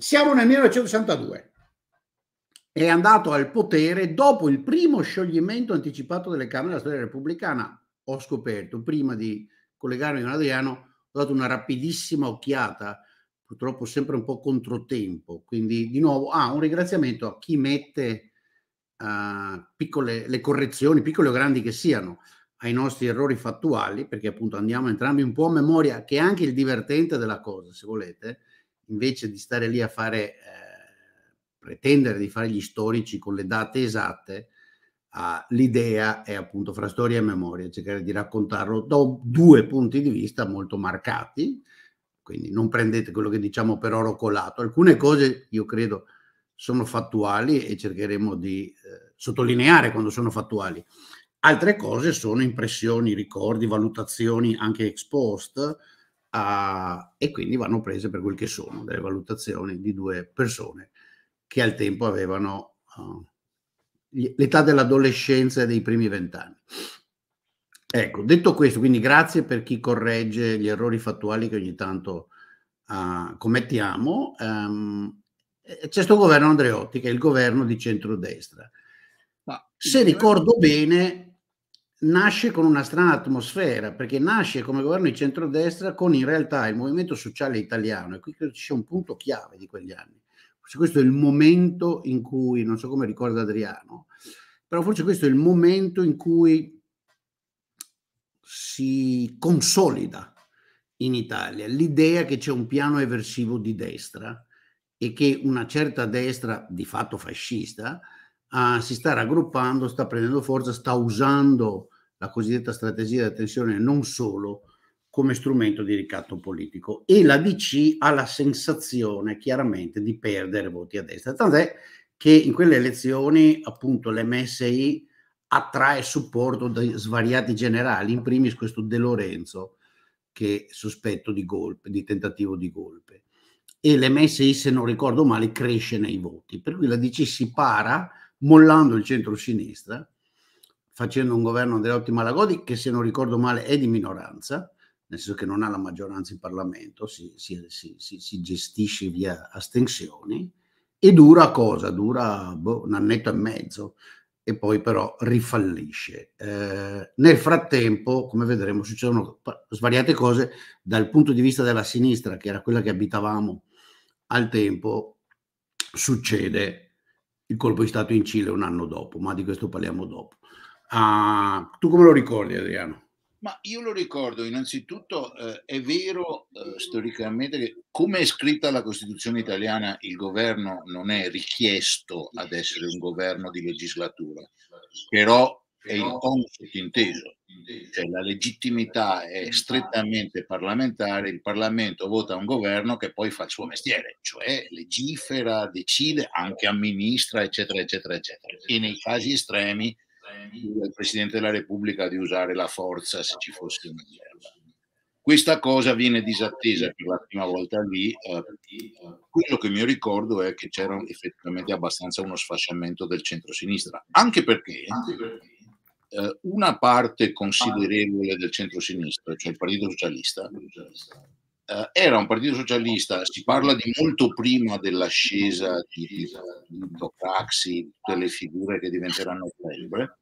Siamo nel 1962. È andato al potere dopo il primo scioglimento anticipato delle Camere della storia repubblicana. Ho scoperto, prima di collegarmi con Adriano, ho dato una rapidissima occhiata, purtroppo sempre un po' controtempo. Quindi, di nuovo, ah, un ringraziamento a chi mette uh, piccole, le correzioni, piccole o grandi che siano, ai nostri errori fattuali, perché appunto andiamo entrambi un po' a memoria, che è anche il divertente della cosa, se volete invece di stare lì a fare, eh, pretendere di fare gli storici con le date esatte, eh, l'idea è appunto fra storia e memoria, cercare di raccontarlo da due punti di vista molto marcati, quindi non prendete quello che diciamo per oro colato. Alcune cose io credo sono fattuali e cercheremo di eh, sottolineare quando sono fattuali. Altre cose sono impressioni, ricordi, valutazioni anche ex post, uh, e quindi vanno prese per quel che sono, delle valutazioni di due persone che al tempo avevano uh, l'età dell'adolescenza e dei primi vent'anni. Ecco, detto questo, quindi grazie per chi corregge gli errori fattuali che ogni tanto uh, commettiamo. Um, c'è questo governo Andreotti, che è il governo di centrodestra. Ma, Se ricordo bene, nasce con una strana atmosfera, perché nasce come governo di centrodestra con in realtà il movimento sociale italiano, e qui credo ci sia un punto chiave di quegli anni. Forse questo è il momento in cui, non so come ricorda Adriano, però forse questo è il momento in cui si consolida in Italia l'idea che c'è un piano eversivo di destra e che una certa destra, di fatto fascista, Uh, si sta raggruppando, sta prendendo forza, sta usando la cosiddetta strategia di attenzione non solo come strumento di ricatto politico e la DC ha la sensazione chiaramente di perdere voti a destra, tant'è che in quelle elezioni appunto l'MSI attrae supporto da svariati generali, in primis questo De Lorenzo che è sospetto di golpe, di tentativo di golpe. E l'MSI, se non ricordo male, cresce nei voti, per cui la DC si para mollando il centro-sinistra facendo un governo Andreotti Malagodi che se non ricordo male è di minoranza, nel senso che non ha la maggioranza in Parlamento, si, si, si, si gestisce via astensioni e dura cosa? Dura boh, un annetto e mezzo e poi però rifallisce. Eh, nel frattempo, come vedremo, succedono svariate cose dal punto di vista della sinistra, che era quella che abitavamo al tempo, succede il colpo di Stato in Cile un anno dopo, ma di questo parliamo dopo. Ah, tu come lo ricordi Adriano? Ma io lo ricordo, innanzitutto eh, è vero eh, storicamente che come è scritta la Costituzione italiana il governo non è richiesto ad essere un governo di legislatura, però è il concetto inteso, cioè la legittimità è strettamente parlamentare, il Parlamento vota un governo che poi fa il suo mestiere, cioè legifera, decide, anche amministra, eccetera, eccetera, eccetera. E nei casi estremi il Presidente della Repubblica di usare la forza se ci fosse una guerra. Questa cosa viene disattesa per la prima volta lì. Eh, quello che mi ricordo è che c'era effettivamente abbastanza uno sfasciamento del centro-sinistra, anche perché eh, una parte considerevole del centro-sinistra, cioè il Partito Socialista, eh, era un partito socialista, si parla di molto prima dell'ascesa di Tito Craxi, tutte le figure che diventeranno celebre.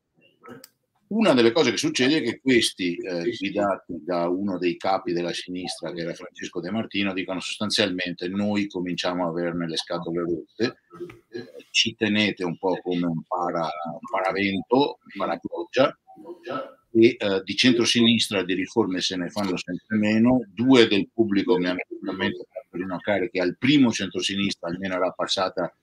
Una delle cose che succede è che questi, eh, guidati da uno dei capi della sinistra, che era Francesco De Martino, dicono sostanzialmente noi cominciamo a averne le scatole rotte, ci tenete un po' come un, para, un paravento, una pioggia, e eh, di centrosinistra di riforme se ne fanno sempre meno, due del pubblico mi hanno veramente fatto rinnocare che al primo centrosinistra almeno era passata,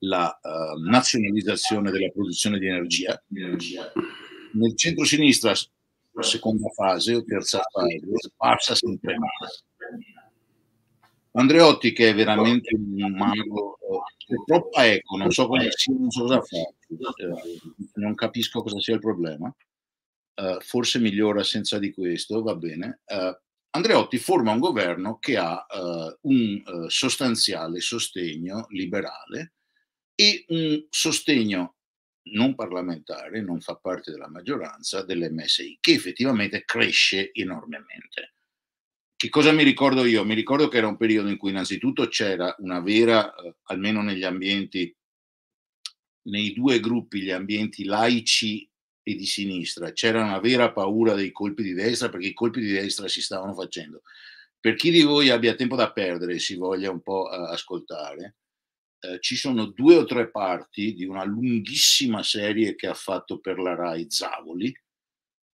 la uh, nazionalizzazione della produzione di energia. Nel centrosinistra, seconda fase o terza fase, passa sempre meno. Andreotti che è veramente un mago, purtroppo eh, ecco, non so, cosa, sia, non so cosa fa, eh, non capisco cosa sia il problema. Eh, forse migliora senza di questo, va bene. Eh, Andreotti forma un governo che ha eh, un eh, sostanziale sostegno liberale e un sostegno non parlamentare, non fa parte della maggioranza dell'MSI, che effettivamente cresce enormemente. Che cosa mi ricordo io? Mi ricordo che era un periodo in cui innanzitutto c'era una vera, almeno negli ambienti nei due gruppi, gli ambienti laici e di sinistra, c'era una vera paura dei colpi di destra perché i colpi di destra si stavano facendo. Per chi di voi abbia tempo da perdere e si voglia un po' eh, ascoltare, eh, ci sono due o tre parti di una lunghissima serie che ha fatto per la RAI Zavoli,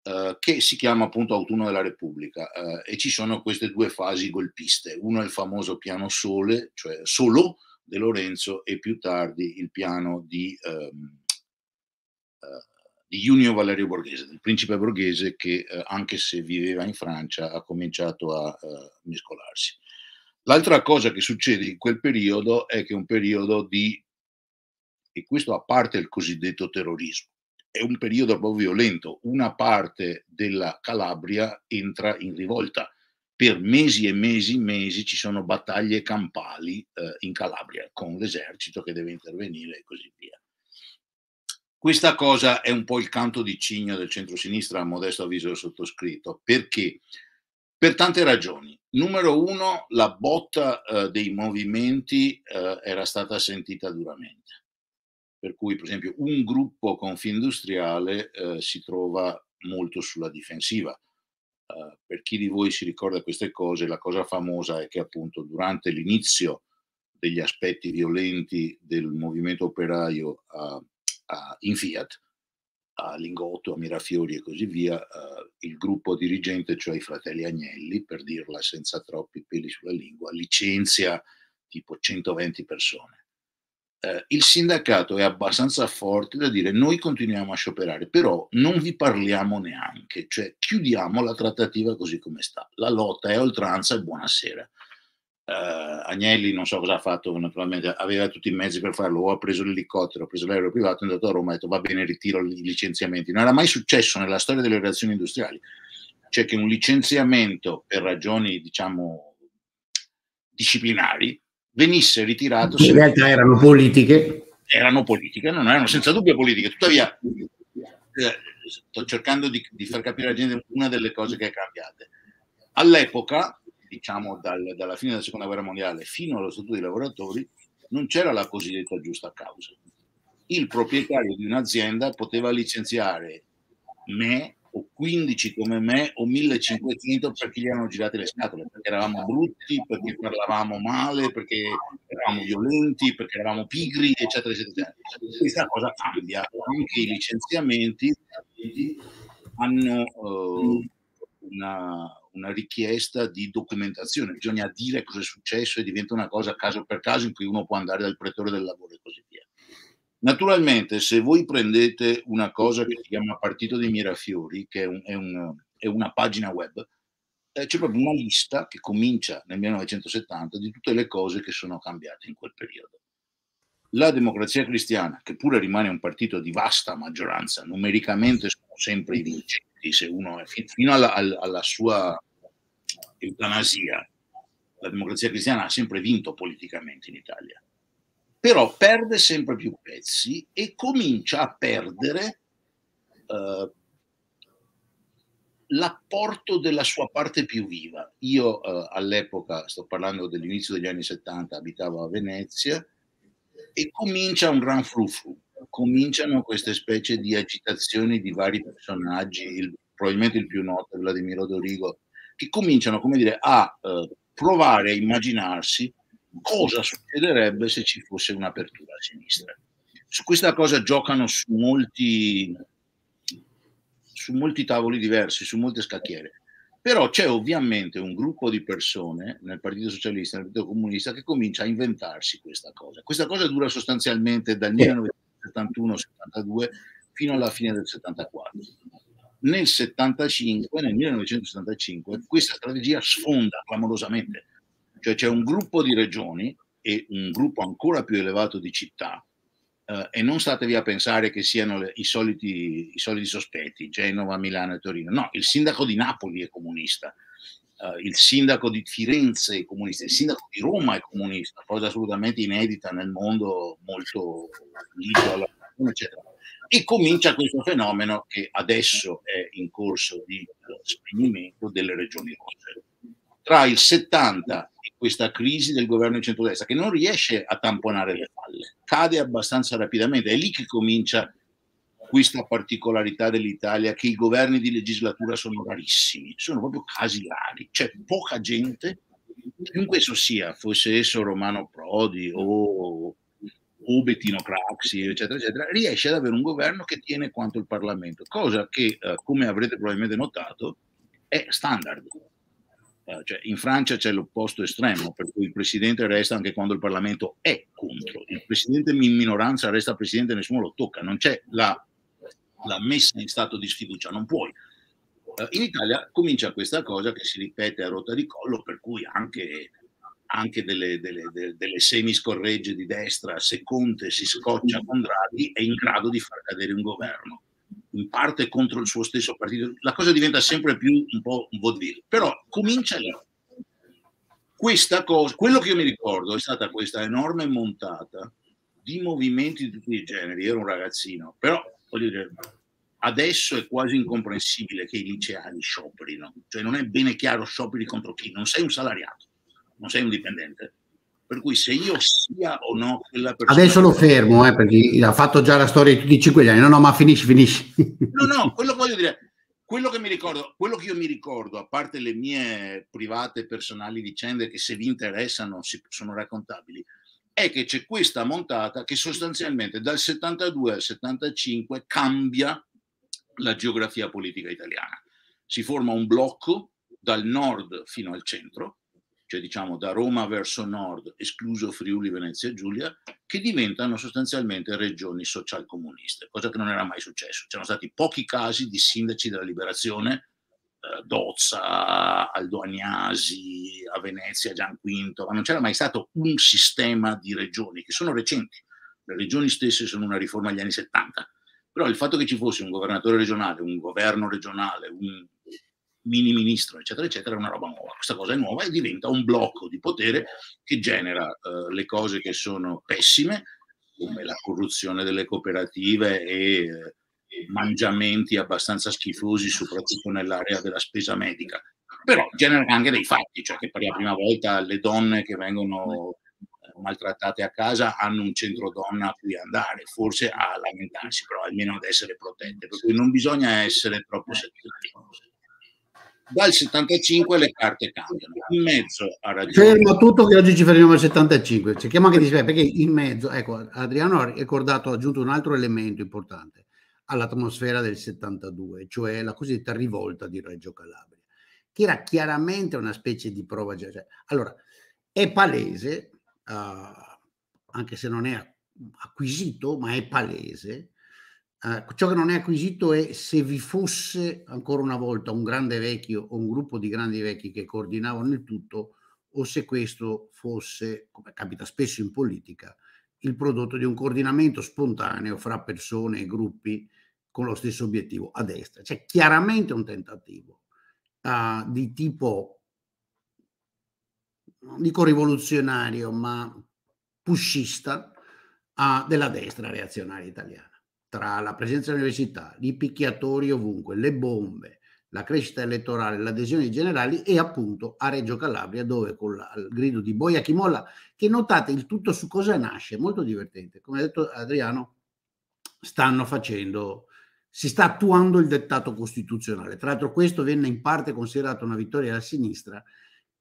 eh, che si chiama appunto Autunno della Repubblica, eh, e ci sono queste due fasi golpiste. Uno è il famoso piano sole, cioè solo De Lorenzo, e più tardi il piano di... Ehm, eh, di Junio Valerio Borghese, del principe borghese che eh, anche se viveva in Francia ha cominciato a eh, mescolarsi. L'altra cosa che succede in quel periodo è che è un periodo di, e questo a parte il cosiddetto terrorismo, è un periodo proprio violento, una parte della Calabria entra in rivolta, per mesi e mesi e mesi ci sono battaglie campali eh, in Calabria con l'esercito che deve intervenire e così via. Questa cosa è un po' il canto di cigno del centro-sinistra, a modesto avviso del sottoscritto, perché per tante ragioni. Numero uno, la botta eh, dei movimenti eh, era stata sentita duramente, per cui per esempio un gruppo confindustriale eh, si trova molto sulla difensiva. Eh, per chi di voi si ricorda queste cose, la cosa famosa è che appunto durante l'inizio degli aspetti violenti del movimento operaio a a, in Fiat, a Lingotto, a Mirafiori e così via, eh, il gruppo dirigente, cioè i fratelli Agnelli, per dirla senza troppi peli sulla lingua, licenzia tipo 120 persone. Eh, il sindacato è abbastanza forte da dire noi continuiamo a scioperare, però non vi parliamo neanche, cioè chiudiamo la trattativa così come sta. La lotta è oltranza e buonasera. Uh, Agnelli non so cosa ha fatto, naturalmente aveva tutti i mezzi per farlo, o ha preso l'elicottero, ha preso l'aereo privato, è andato a Roma e ha detto va bene, ritiro i licenziamenti. Non era mai successo nella storia delle relazioni industriali, cioè che un licenziamento per ragioni, diciamo, disciplinari venisse ritirato. In realtà se... erano politiche. Erano politiche, non erano senza dubbio politiche, tuttavia eh, sto cercando di, di far capire alla gente una delle cose che è cambiata. All'epoca diciamo dal, dalla fine della seconda guerra mondiale fino allo statuto dei lavoratori, non c'era la cosiddetta giusta causa. Il proprietario di un'azienda poteva licenziare me o 15 come me o 1500 perché gli erano girate le scatole, perché eravamo brutti, perché parlavamo male, perché eravamo violenti, perché eravamo pigri, eccetera, eccetera. Questa cosa cambia, anche i licenziamenti hanno eh, una, una richiesta di documentazione, bisogna dire cosa è successo e diventa una cosa caso per caso in cui uno può andare dal pretore del lavoro e così via. Naturalmente, se voi prendete una cosa che si chiama Partito dei Mirafiori, che è, un, è, un, è una pagina web, eh, c'è proprio una lista che comincia nel 1970 di tutte le cose che sono cambiate in quel periodo. La democrazia cristiana, che pure rimane un partito di vasta maggioranza, numericamente sono sempre i vincenti, quindi uno fino alla, alla sua eutanasia, la democrazia cristiana ha sempre vinto politicamente in Italia, però perde sempre più pezzi e comincia a perdere eh, l'apporto della sua parte più viva. Io eh, all'epoca, sto parlando dell'inizio degli anni 70, abitavo a Venezia e comincia un gran frufru cominciano queste specie di agitazioni di vari personaggi, il, probabilmente il più noto è Vladimiro Dorigo, che cominciano come dire, a eh, provare a immaginarsi cosa succederebbe se ci fosse un'apertura a sinistra. Su questa cosa giocano su molti, su molti tavoli diversi, su molte scacchiere. Però c'è ovviamente un gruppo di persone nel Partito Socialista, nel Partito Comunista, che comincia a inventarsi questa cosa. Questa cosa dura sostanzialmente dal 1900 71-72 fino alla fine del 74. Nel, 75, nel 1975 questa strategia sfonda clamorosamente, cioè c'è un gruppo di regioni e un gruppo ancora più elevato di città Uh, e non statevi a pensare che siano le, i, soliti, i, soliti, sospetti, Genova, Milano e Torino. No, il sindaco di Napoli è comunista, eh, il sindaco di Firenze è comunista, il sindaco di Roma è comunista, cosa assolutamente inedita nel mondo molto libero alla eccetera. E comincia questo fenomeno che adesso è in corso di eh, spegnimento delle regioni rosse. Tra il 70 e questa crisi del governo di centrodestra, che non riesce a tamponare le falle, cade abbastanza rapidamente, è lì che comincia questa particolarità dell'Italia che i governi di legislatura sono rarissimi, sono proprio casi rari, c'è poca gente, chiunque esso sia, fosse esso Romano Prodi o, o Bettino Craxi, eccetera, eccetera, riesce ad avere un governo che tiene quanto il Parlamento, cosa che, eh, come avrete probabilmente notato, è standard. Eh, cioè, in Francia c'è l'opposto estremo, per cui il presidente resta anche quando il Parlamento è contro, il presidente in minoranza resta presidente e nessuno lo tocca, non c'è la la messa in stato di sfiducia, non puoi. Eh, in Italia comincia questa cosa che si ripete a rotta di collo, per cui anche, anche delle, delle, delle, delle semiscorregge di destra, se Conte si scoccia con Draghi, è in grado di far cadere un governo in parte contro il suo stesso partito, la cosa diventa sempre più un po' un vaudeville. Però comincia lì. Questa cosa, quello che io mi ricordo è stata questa enorme montata di movimenti di tutti i generi. Ero un ragazzino, però voglio dire, adesso è quasi incomprensibile che i liceali scioperino, cioè non è bene chiaro scioperi contro chi, non sei un salariato, non sei un dipendente. Per cui se io sia o no quella persona... Adesso lo fermo, eh, perché ha fatto già la storia di tutti i cinque anni. No, no, ma finisci, finisci. No, no, quello che voglio dire, quello che mi ricordo, quello che io mi ricordo, a parte le mie private personali vicende che se vi interessano sono raccontabili, è che c'è questa montata che sostanzialmente dal 72 al 75 cambia la geografia politica italiana. Si forma un blocco dal nord fino al centro, cioè diciamo da Roma verso nord, escluso Friuli, Venezia e Giulia, che diventano sostanzialmente regioni socialcomuniste, cosa che non era mai successo. C'erano stati pochi casi di sindaci della liberazione Dozza, Aldo Agnasi, a Venezia Gian Quinto, ma non c'era mai stato un sistema di regioni che sono recenti. Le regioni stesse sono una riforma degli anni 70, però il fatto che ci fosse un governatore regionale, un governo regionale, un mini ministro, eccetera, eccetera, è una roba nuova. Questa cosa è nuova e diventa un blocco di potere che genera eh, le cose che sono pessime, come la corruzione delle cooperative e eh, mangiamenti abbastanza schifosi, soprattutto nell'area della spesa medica. Però genera anche dei fatti, cioè che per la prima volta le donne che vengono eh, maltrattate a casa hanno un centro donna a cui andare, forse a lamentarsi, però almeno ad essere protette, per cui non bisogna essere troppo settimani. Dal 75 le carte cambiano, in mezzo a ragione. Fermo tutto che oggi ci fermiamo al 75, cerchiamo anche di sapere perché in mezzo, ecco, Adriano ha ricordato, ha aggiunto un altro elemento importante all'atmosfera del 72, cioè la cosiddetta rivolta di Reggio Calabria, che era chiaramente una specie di prova. Cioè, allora, è palese, uh, anche se non è acquisito, ma è palese, Uh, ciò che non è acquisito è se vi fosse ancora una volta un grande vecchio o un gruppo di grandi vecchi che coordinavano il tutto o se questo fosse, come capita spesso in politica, il prodotto di un coordinamento spontaneo fra persone e gruppi con lo stesso obiettivo a destra. C'è chiaramente un tentativo uh, di tipo, non dico rivoluzionario, ma pushista uh, della destra reazionaria italiana. Tra la presenza dell'università, i picchiatori ovunque, le bombe, la crescita elettorale, l'adesione ai generali e appunto a Reggio Calabria dove con la, il grido di boia chi molla, che notate il tutto su cosa nasce, molto divertente, come ha detto Adriano, stanno facendo si sta attuando il dettato costituzionale. Tra l'altro questo venne in parte considerato una vittoria della sinistra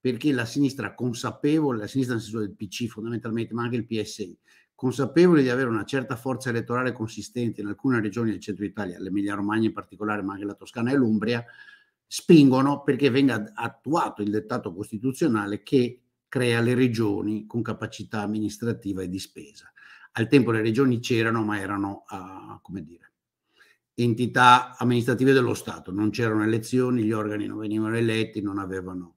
perché la sinistra consapevole, la sinistra nel senso del PC fondamentalmente, ma anche il PSI, consapevole di avere una certa forza elettorale consistente in alcune regioni del centro Italia, l'Emilia Romagna in particolare, ma anche la Toscana e l'Umbria, spingono perché venga attuato il dettato costituzionale che crea le regioni con capacità amministrativa e di spesa. Al tempo le regioni c'erano, ma erano, uh, come dire, entità amministrative dello Stato, non c'erano elezioni, gli organi non venivano eletti, non avevano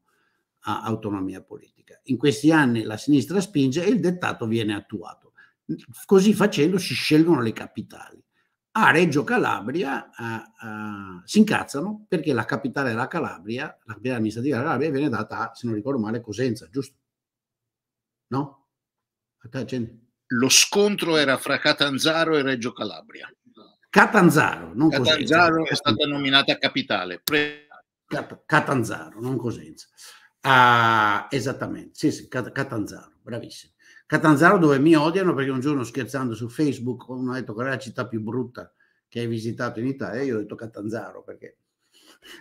autonomia politica. In questi anni la sinistra spinge e il dettato viene attuato. Così facendo si scelgono le capitali. A Reggio Calabria uh, uh, si incazzano perché la capitale della Calabria, la capitale amministrativa della Calabria, viene data a, se non ricordo male, Cosenza, giusto? No? Lo scontro era fra Catanzaro e Reggio Calabria. Catanzaro, non Catanzaro Cosenza. è stata nominata capitale. Pre... Cat- Catanzaro, non Cosenza. Ah, esattamente, sì, sì, Cat- Catanzaro, bravissimo. Catanzaro dove mi odiano perché un giorno scherzando su Facebook uno ha detto qual è la città più brutta che hai visitato in Italia, io ho detto Catanzaro perché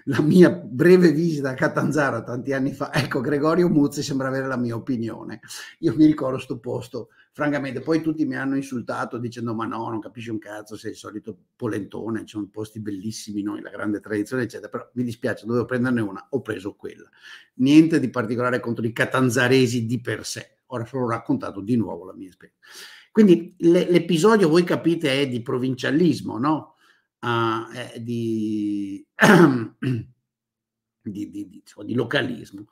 la mia breve visita a Catanzaro tanti anni fa, ecco Gregorio Muzzi sembra avere la mia opinione. Io mi ricordo sto posto francamente, poi tutti mi hanno insultato dicendo ma no, non capisci un cazzo, sei il solito polentone, ci sono posti bellissimi noi, la grande tradizione, eccetera, però mi dispiace, dovevo prenderne una, ho preso quella. Niente di particolare contro i catanzaresi di per sé, ora sono raccontato di nuovo la mia esperienza. Quindi le, l'episodio, voi capite, è di provincialismo, no? Uh, è di, di, di, di, di localismo,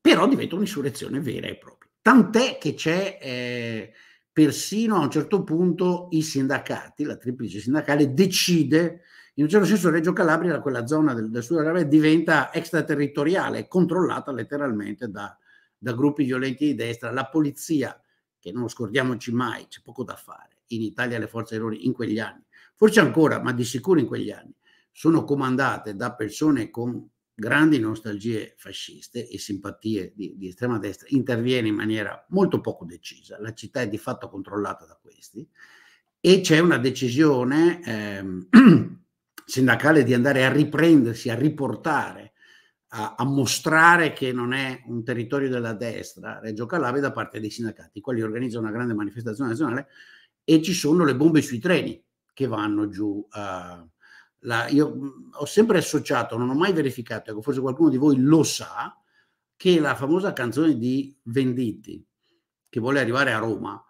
però diventa un'insurrezione vera e propria. Tant'è che c'è eh, persino a un certo punto i sindacati, la triplice sindacale decide, in un certo senso Reggio Calabria, quella zona del, del sud della diventa extraterritoriale, controllata letteralmente da, da gruppi violenti di destra. La polizia, che non scordiamoci mai, c'è poco da fare, in Italia le forze dell'ordine in quegli anni, forse ancora, ma di sicuro in quegli anni, sono comandate da persone con grandi nostalgie fasciste e simpatie di, di, estrema destra, interviene in maniera molto poco decisa, la città è di fatto controllata da questi e c'è una decisione ehm, sindacale di andare a riprendersi, a riportare, a, a, mostrare che non è un territorio della destra, Reggio Calabria, da parte dei sindacati, i quali organizzano una grande manifestazione nazionale e ci sono le bombe sui treni che vanno giù. Eh, la, io mm, ho sempre associato, non ho mai verificato, ecco, forse qualcuno di voi lo sa, che la famosa canzone di Venditti, che vuole arrivare a Roma,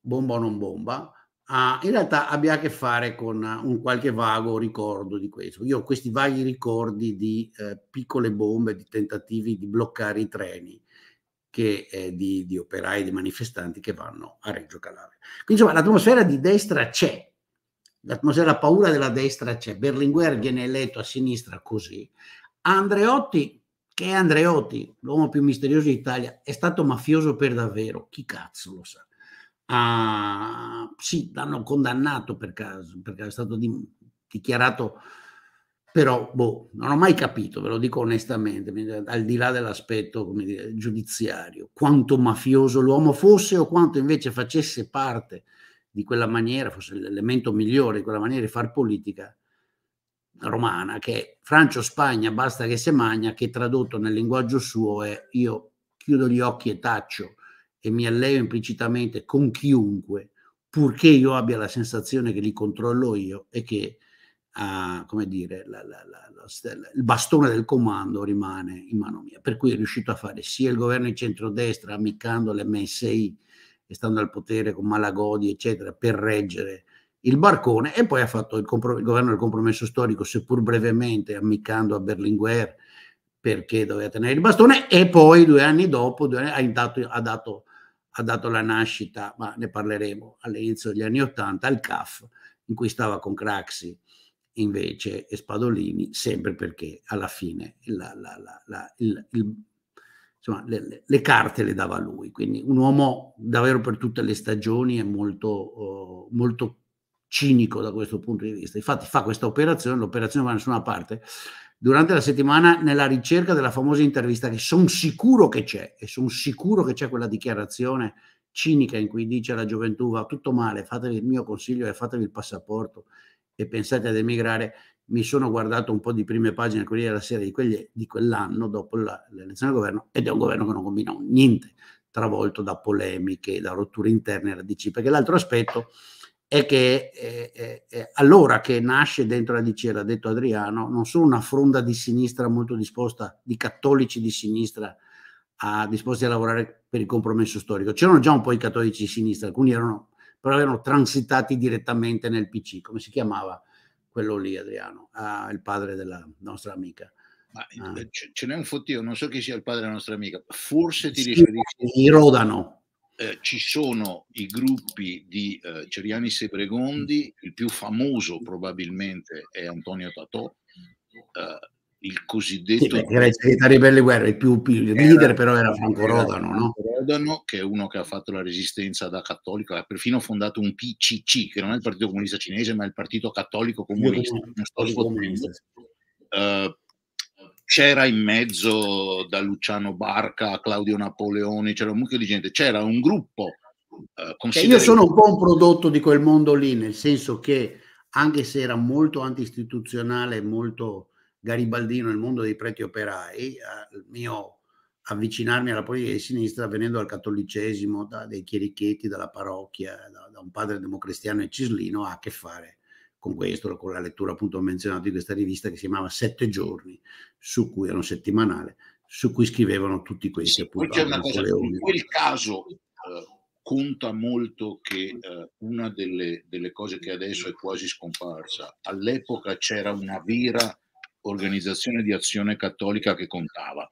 bomba o non bomba, ha, in realtà abbia a che fare con uh, un qualche vago ricordo di questo. Io ho questi vaghi ricordi di eh, piccole bombe, di tentativi di bloccare i treni. Che, eh, di, di operai, di manifestanti che vanno a Reggio Calabria. Quindi, insomma, l'atmosfera di destra c'è, l'atmosfera paura della destra c'è, cioè Berlinguer viene eletto a sinistra così, Andreotti, che è Andreotti, l'uomo più misterioso d'Italia, è stato mafioso per davvero, chi cazzo lo sa. Ah, sì, l'hanno condannato per caso, perché è stato di, dichiarato, però boh, non ho mai capito, ve lo dico onestamente, al di là dell'aspetto dire, giudiziario, quanto mafioso l'uomo fosse o quanto invece facesse parte di quella maniera, forse l'elemento migliore di quella maniera di far politica romana, che è Francio-Spagna basta che se magna, che tradotto nel linguaggio suo è io chiudo gli occhi e taccio e mi alleo implicitamente con chiunque, purché io abbia la sensazione che li controllo io e che uh, come dire, la, la, la, il bastone del comando rimane in mano mia. Per cui è riuscito a fare sia il governo di centrodestra ammiccando le l'MSI che stanno al potere con Malagodi, eccetera, per reggere il barcone e poi ha fatto il, compro- il governo del compromesso storico, seppur brevemente, ammiccando a Berlinguer perché doveva tenere il bastone e poi due anni dopo due anni, ha, intanto, ha, dato, ha, dato, la nascita, ma ne parleremo all'inizio degli anni Ottanta, al CAF, in cui stava con Craxi invece e Spadolini, sempre perché alla fine la, la, la, il, il insomma, le, le, carte le dava lui, quindi un uomo davvero per tutte le stagioni è molto, uh, molto cinico da questo punto di vista. Infatti fa questa operazione, l'operazione va da nessuna parte, durante la settimana nella ricerca della famosa intervista che sono sicuro che c'è e sono sicuro che c'è quella dichiarazione cinica in cui dice alla gioventù va tutto male, fatevi il mio consiglio e fatevi il passaporto e pensate ad emigrare mi sono guardato un po' di prime pagine del della Sera di, quegli, di quell'anno dopo la, l'elezione del governo ed è un governo che non combina niente, travolto da polemiche, da rotture interne alla DC, perché l'altro aspetto è che eh, eh, eh allora che nasce dentro la DC, l'ha detto Adriano, non solo una fronda di sinistra molto disposta, di cattolici di sinistra a, disposti a lavorare per il compromesso storico, c'erano già un po' i cattolici di sinistra, alcuni erano, però erano transitati direttamente nel PC, come si chiamava? quello lì Adriano, ah, il padre della nostra amica. Ma eh, ah. ce n'è un fottio, non so chi sia il padre della nostra amica, forse ti sì, riferisci... I Rodano. Eh, ci sono i gruppi di eh, Ceriani Sebregondi, il più famoso probabilmente è Antonio Tatò, eh, il cosiddetto... Sì, era il segretario per le guerre, il più, più il leader però era Franco Rodano, no? Rodano, che è uno che ha fatto la resistenza da cattolico, ha perfino fondato un PCC, che non è il Partito Comunista Cinese, ma è il Partito Cattolico Comunista. comunista. Uh, c'era in mezzo da Luciano Barca a Claudio Napoleoni, c'era un mucchio di gente, c'era un gruppo. Uh, eh, consideri... Cioè, io sono un po' un prodotto di quel mondo lì, nel senso che anche se era molto anti-istituzionale, molto garibaldino il mondo dei preti operai, al eh, mio avvicinarmi alla politica di sinistra venendo dal cattolicesimo, da, dai chierichetti, dalla parrocchia, da, da un padre democristiano e cislino, ha a che fare con questo, con la lettura appunto menzionata di questa rivista che si chiamava Sette Giorni, su cui era un settimanale, su cui scrivevano tutti questi sì, appunto. c'è una cosa, in quel caso eh, conta molto che eh, una delle, delle cose che adesso è quasi scomparsa, all'epoca c'era una vera organizzazione di azione cattolica che contava,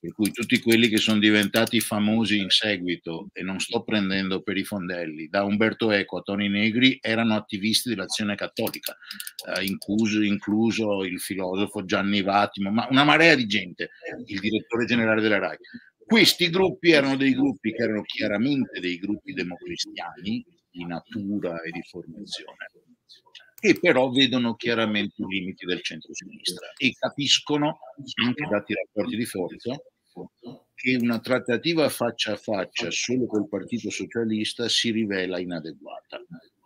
per cui tutti quelli che sono diventati famosi in seguito, e non sto prendendo per i fondelli, da Umberto Eco a Toni Negri erano attivisti dell'azione cattolica, eh, incluso, incluso, il filosofo Gianni Vattimo, ma una marea di gente, il direttore generale della RAI. Questi gruppi erano dei gruppi che erano chiaramente dei gruppi democristiani di natura e di formazione che però vedono chiaramente i limiti del centro-sinistra e capiscono, anche dati i rapporti di forza, che una trattativa faccia a faccia solo col Partito Socialista si rivela inadeguata,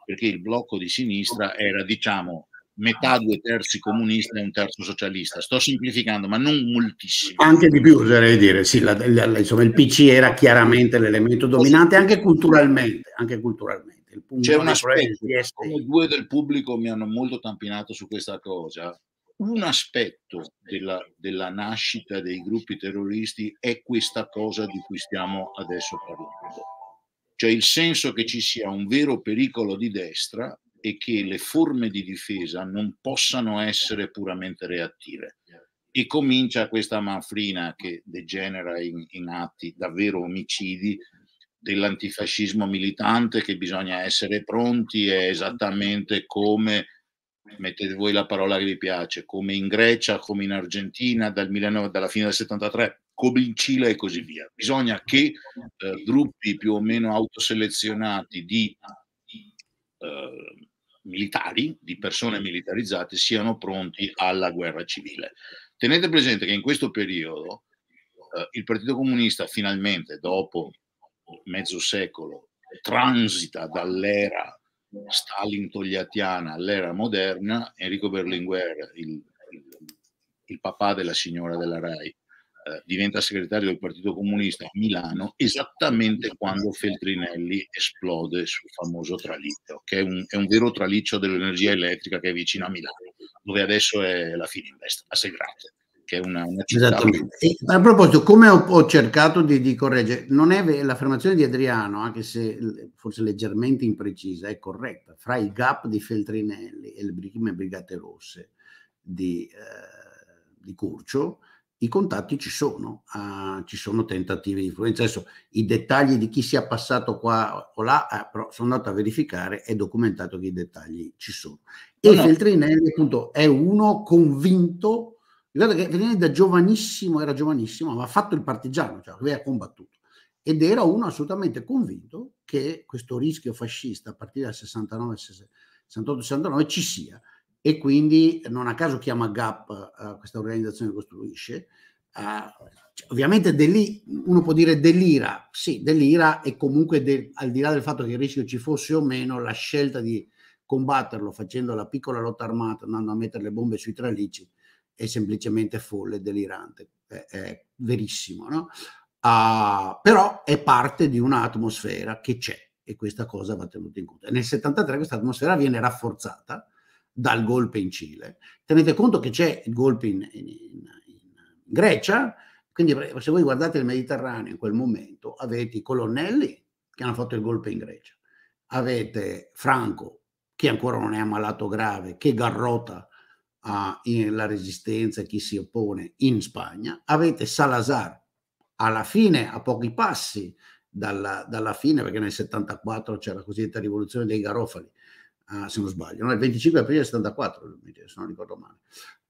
perché il blocco di sinistra era, diciamo, metà, due terzi comunista e un terzo socialista. Sto semplificando, ma non moltissimo. Anche di più, oserei dire, sì, la, la, insomma, il PC era chiaramente l'elemento dominante anche culturalmente. Anche culturalmente il pubblico c'è una specie, come due del pubblico mi hanno molto tampinato su questa cosa, un aspetto della, della, nascita dei gruppi terroristi è questa cosa di cui stiamo adesso parlando. Cioè il senso che ci sia un vero pericolo di destra e che le forme di difesa non possano essere puramente reattive. E comincia questa manfrina che degenera in, in atti davvero omicidi dell'antifascismo militante che bisogna essere pronti è esattamente come mettete voi la parola che vi piace, come in Grecia, come in Argentina dal 19, dalla fine del 73, come in Cile e così via. Bisogna che eh, gruppi più o meno autoselezionati di eh, militari, di persone militarizzate, siano pronti alla guerra civile. Tenete presente che in questo periodo eh, il Partito Comunista finalmente, dopo mezzo secolo transita dall'era Stalin-Togliattiana all'era moderna, Enrico Berlinguer, il, il, il, papà della signora della RAI, eh, diventa segretario del Partito Comunista a Milano esattamente quando Feltrinelli esplode sul famoso traliccio, che è un, è un vero traliccio dell'energia elettrica che è vicino a Milano, dove adesso è la Fininvest, la Segrate che è una, una città. Esattamente. E a proposito, come ho, ho cercato di, di, correggere, non è l'affermazione di Adriano, anche se forse leggermente imprecisa, è corretta. Fra il gap di Feltrinelli e le prime Brigate Rosse di, eh, di Curcio, i contatti ci sono, uh, ci sono tentativi di influenza. Adesso i dettagli di chi sia passato qua o là, eh, però sono andato a verificare, è documentato che i dettagli ci sono. E no, Feltrinelli appunto è uno convinto Ricordo che Veneni da giovanissimo, era giovanissimo, aveva fatto il partigiano, cioè aveva combattuto. Ed era uno assolutamente convinto che questo rischio fascista a partire dal 69, 68, 69 ci sia. E quindi non a caso chiama GAP, eh, questa organizzazione che costruisce, Uh, ovviamente delì, uno può dire delira, sì, delira e comunque de, al di là del fatto che il rischio ci fosse o meno, la scelta di combatterlo facendo la piccola lotta armata, andando a mettere le bombe sui tralicci, è semplicemente folle, delirante, è, è verissimo, no? Uh, però è parte di un'atmosfera che c'è e questa cosa va tenuta in conto. E nel 73 questa atmosfera viene rafforzata dal golpe in Cile. Tenete conto che c'è il golpe in, in, in, Grecia, quindi se voi guardate il Mediterraneo in quel momento avete i colonnelli che hanno fatto il golpe in Grecia, avete Franco che ancora non è ammalato grave, che garrota uh, la resistenza e chi si oppone in Spagna, avete Salazar alla fine, a pochi passi dalla, dalla fine, perché nel 74 c'è la cosiddetta rivoluzione dei garofali, uh, ah, se non sbaglio, no? il 25 aprile 74, se non ricordo male,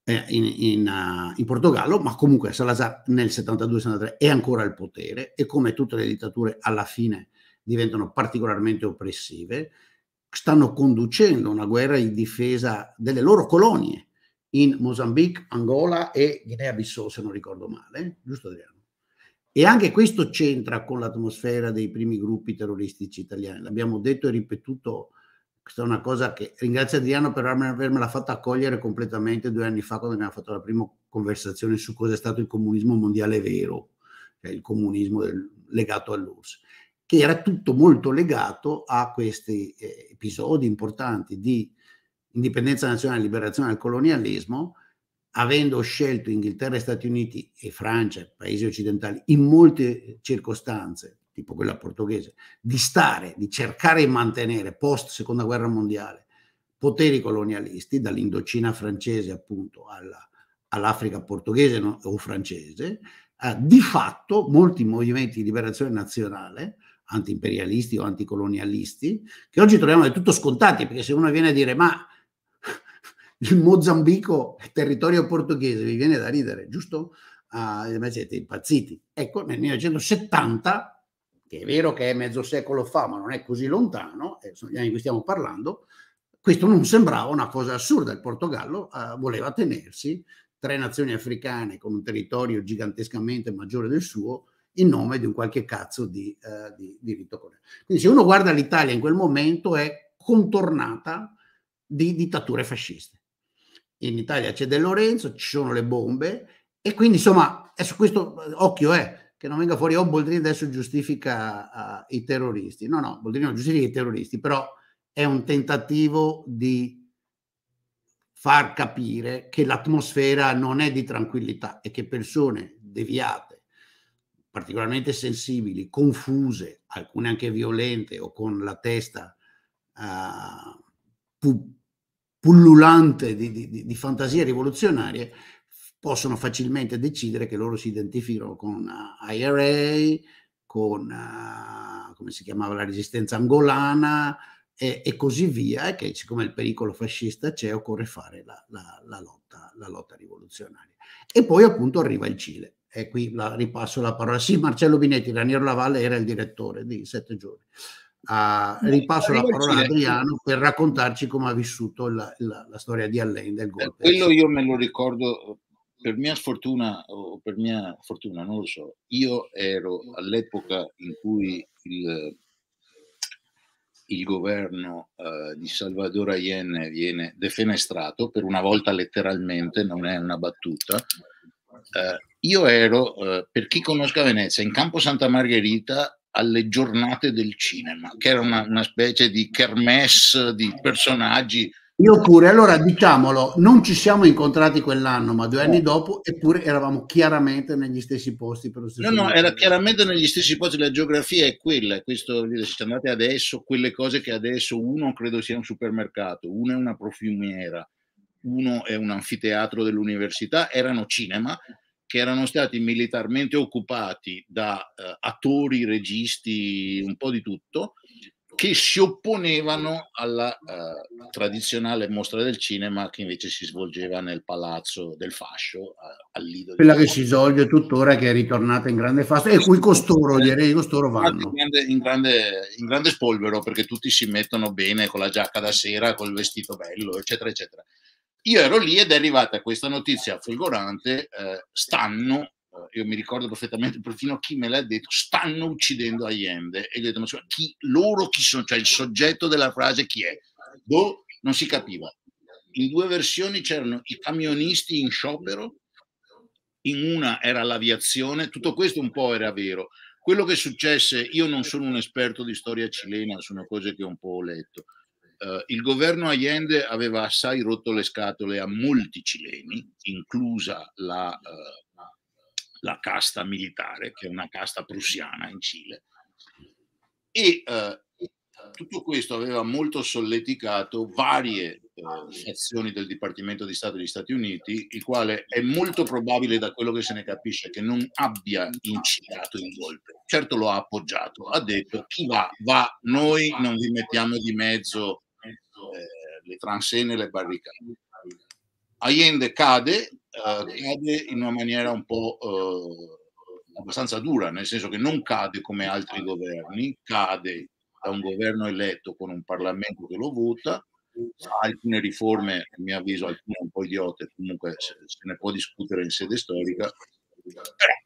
eh, in, in, uh, in, Portogallo, ma comunque Salazar nel 72-73 è ancora al potere e come tutte le dittature alla fine diventano particolarmente oppressive, stanno conducendo una guerra in difesa delle loro colonie, in Mozambique, Angola e Guinea-Bissau, se non ricordo male, giusto Adriano? E anche questo c'entra con l'atmosfera dei primi gruppi terroristici italiani, l'abbiamo detto e ripetuto, questa è una cosa che ringrazio Adriano per avermela fatta accogliere completamente due anni fa quando abbiamo fatto la prima conversazione su cosa è stato il comunismo mondiale vero, cioè il comunismo del, legato all'URSS, che era tutto molto legato a questi eh, episodi importanti di indipendenza nazionale, liberazione dal colonialismo, avendo scelto Inghilterra e Stati Uniti e Francia, paesi occidentali, in molte circostanze, tipo quella portoghese, di stare, di cercare e mantenere post seconda guerra mondiale poteri colonialisti, dall'Indocina francese appunto alla, all'Africa portoghese no, o francese, eh, di fatto molti movimenti di liberazione nazionale, antiimperialisti o anticolonialisti, che oggi troviamo del tutto scontati, perché se uno viene a dire ma il Mozambico è territorio portoghese, vi viene da ridere, giusto? Uh, siete impazziti. Ecco, nel 1970, che è vero che è mezzo secolo fa, ma non è così lontano, sono gli anni in cui stiamo parlando, questo non sembrava una cosa assurda. Il Portogallo uh, voleva tenersi tre nazioni africane con un territorio gigantescamente maggiore del suo in nome di un qualche cazzo di, uh, di, di rito coreano. Quindi se uno guarda l'Italia in quel momento è contornata di dittature fasciste in Italia c'è De Lorenzo, ci sono le bombe e quindi insomma è su questo eh, occhio è eh, che non venga fuori o oh, Boldrini adesso giustifica uh, i terroristi. No, no, Boldrini non giustifica i terroristi, però è un tentativo di far capire che l'atmosfera non è di tranquillità e che persone deviate, particolarmente sensibili, confuse, alcune anche violente o con la testa uh, pullulante di, di, di fantasie rivoluzionarie, possono facilmente decidere che loro si identificano con eh, IRA, con eh, come si chiamava la resistenza angolana e, e, così via, e che siccome il pericolo fascista c'è occorre fare la, la, la, lotta, la lotta rivoluzionaria. E poi appunto arriva il Cile e qui la, ripasso la parola. Sì, Marcello Binetti, Raniero Lavalle era il direttore di Sette Giorni a, ripasso la parola a Adriano per raccontarci come ha vissuto la, la, la storia di Allain del eh, gol. Quello io me lo ricordo, per mia sfortuna o per mia fortuna, non lo so, io ero all'epoca in cui il, il governo eh, di Salvador Allende viene defenestrato, per una volta letteralmente, non è una battuta. Eh, io ero, eh, per chi conosca Venezia, in Campo Santa Margherita alle giornate del cinema, che era una, una specie di kermesse di personaggi. Io pure, allora diciamolo, non ci siamo incontrati quell'anno, ma due anni dopo, eppure eravamo chiaramente negli stessi posti. Per lo stesso no, momento. no, era chiaramente negli stessi posti, la geografia è quella, questo, se ci andate adesso, quelle cose che adesso uno credo sia un supermercato, uno è una profumiera, uno è un anfiteatro dell'università, erano cinema, che erano stati militarmente occupati da eh, attori, registi, un po' di tutto, che si opponevano alla eh, tradizionale mostra del cinema che invece si svolgeva nel Palazzo del Fascio, a, al Lido. Quella che si svolge tuttora, che è ritornata in grande fascia, e cui costoro, gli eredi costoro vanno. In grande, in, grande, in grande, spolvero, perché tutti si mettono bene con la giacca da sera, col vestito bello, eccetera, eccetera. Io ero lì ed è arrivata questa notizia folgorante, eh, stanno, eh, io mi ricordo perfettamente perfino chi me l'ha detto, stanno uccidendo Allende. E gli ho detto, ma cioè, chi, loro chi sono? Cioè il soggetto della frase chi è? Boh, non si capiva. In due versioni c'erano i camionisti in sciopero, in una era l'aviazione, tutto questo un po' era vero. Quello che successe, io non sono un esperto di storia cilena, sono cose che ho un po' letto eh, il governo Allende aveva assai rotto le scatole a molti cileni, inclusa la, eh, la casta militare, che è una casta prussiana in Cile, e eh, tutto questo aveva molto solleticato varie sezioni eh, del Dipartimento di Stato degli Stati Uniti, il quale è molto probabile da quello che se ne capisce che non abbia incitato in golpe. Certo lo ha appoggiato, ha detto chi va, va, noi non vi mettiamo di mezzo le transenne e le barricate. Allende cade, uh, cade in una maniera un po' uh, abbastanza dura, nel senso che non cade come altri governi, cade da un governo eletto con un Parlamento che lo vota, alcune riforme, a mio avviso, alcune un po' idiote, comunque se, se ne può discutere in sede storica,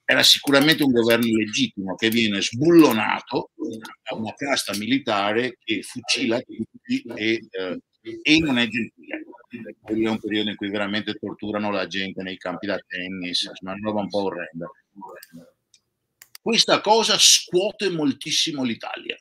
era sicuramente un governo illegittimo che viene sbullonato da una casta militare che fucila tutti e eh, e non è gentile. Quello è un periodo in cui veramente torturano la gente nei campi da tennis, è cioè una roba un po' orrenda. Questa cosa scuote moltissimo l'Italia.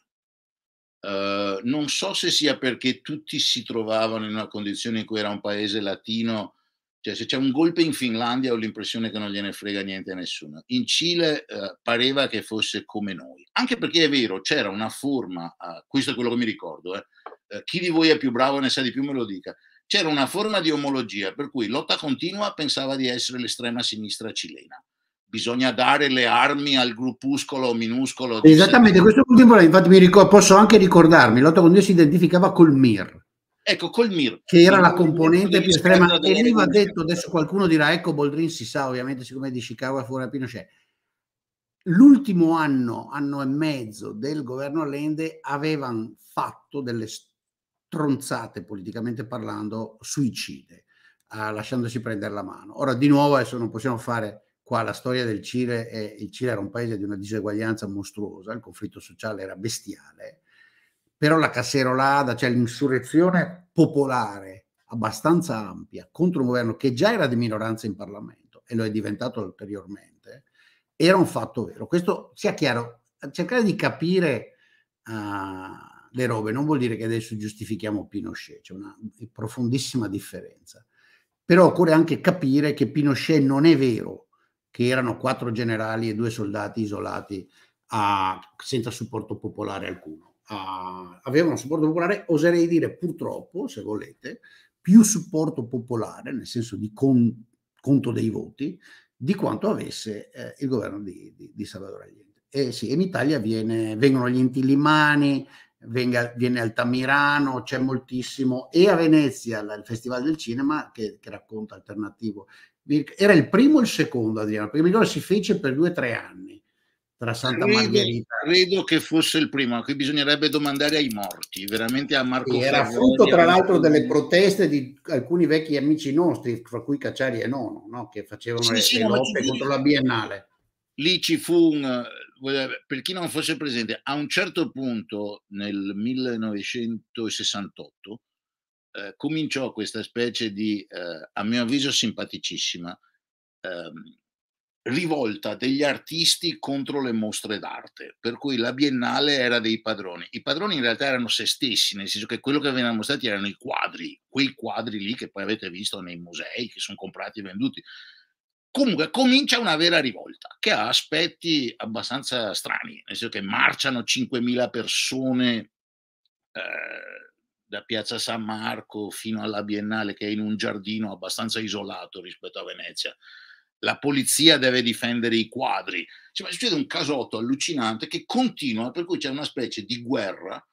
Uh, non so se sia perché tutti si trovavano in una condizione in cui era un paese latino, cioè se c'è un golpe in Finlandia ho l'impressione che non gliene frega niente a nessuno. In Cile uh, pareva che fosse come noi, anche perché è vero, c'era una forma, uh, questo è quello che mi ricordo, eh, eh, chi di voi è più bravo e ne sa di più me lo dica, c'era una forma di omologia per cui lotta continua pensava di essere l'estrema sinistra cilena. Bisogna dare le armi al gruppuscolo minuscolo. Esattamente, se... questo contemporaneo, infatti ricordo, posso anche ricordarmi, lotta continua si identificava col MIR. Ecco, col MIR. Che era la componente più estrema. E lì va detto, adesso qualcuno dirà, ecco, Boldrin si sa, ovviamente, siccome è di Chicago è fuori a Pinochet. L'ultimo anno, anno e mezzo del governo Allende avevano fatto delle, storie tronzate politicamente parlando suicide, eh, lasciandosi prendere la mano. Ora di nuovo adesso non possiamo fare qua la storia del Cile, è, il Cile era un paese di una diseguaglianza mostruosa, il conflitto sociale era bestiale, però la casserolada, cioè l'insurrezione popolare abbastanza ampia contro un governo che già era di minoranza in Parlamento e lo è diventato ulteriormente, era un fatto vero. Questo sia chiaro, cercare di capire... Uh, le robe, non vuol dire che adesso giustifichiamo Pinochet, c'è una profondissima differenza. Però occorre anche capire che Pinochet non è vero che erano quattro generali e due soldati isolati a, senza supporto popolare alcuno. A, avevano supporto popolare, oserei dire purtroppo, se volete, più supporto popolare, nel senso di con, conto dei voti, di quanto avesse eh, il governo di, di, di Salvador Allende. Eh sì, in Italia viene, vengono gli intillimani, venga, viene Altamirano, c'è moltissimo, e a Venezia il Festival del Cinema che, che racconta alternativo. Era il primo o il secondo, Adriano? Perché mi ricordo si fece per due o tre anni tra Santa credo, Margherita. Credo che fosse il primo, qui bisognerebbe domandare ai morti, veramente a Marco. E era frutto tra l'altro delle proteste di alcuni vecchi amici nostri, fra cui Cacciari e Nono, no? che facevano sì, le, sì, le lotte contro la Biennale. Lì ci fu un, per chi non fosse presente, a un certo punto nel 1968 eh, cominciò questa specie di, eh, a mio avviso simpaticissima, ehm, rivolta degli artisti contro le mostre d'arte, per cui la biennale era dei padroni. I padroni in realtà erano se stessi, nel senso che quello che venivano mostrati erano i quadri, quei quadri lì che poi avete visto nei musei, che sono comprati e venduti Comunque comincia una vera rivolta che ha aspetti abbastanza strani, nel senso che marciano 5.000 persone eh, da Piazza San Marco fino alla Biennale che è in un giardino abbastanza isolato rispetto a Venezia. La polizia deve difendere i quadri. Cioè, succede un casotto allucinante che continua, per cui c'è una specie di guerra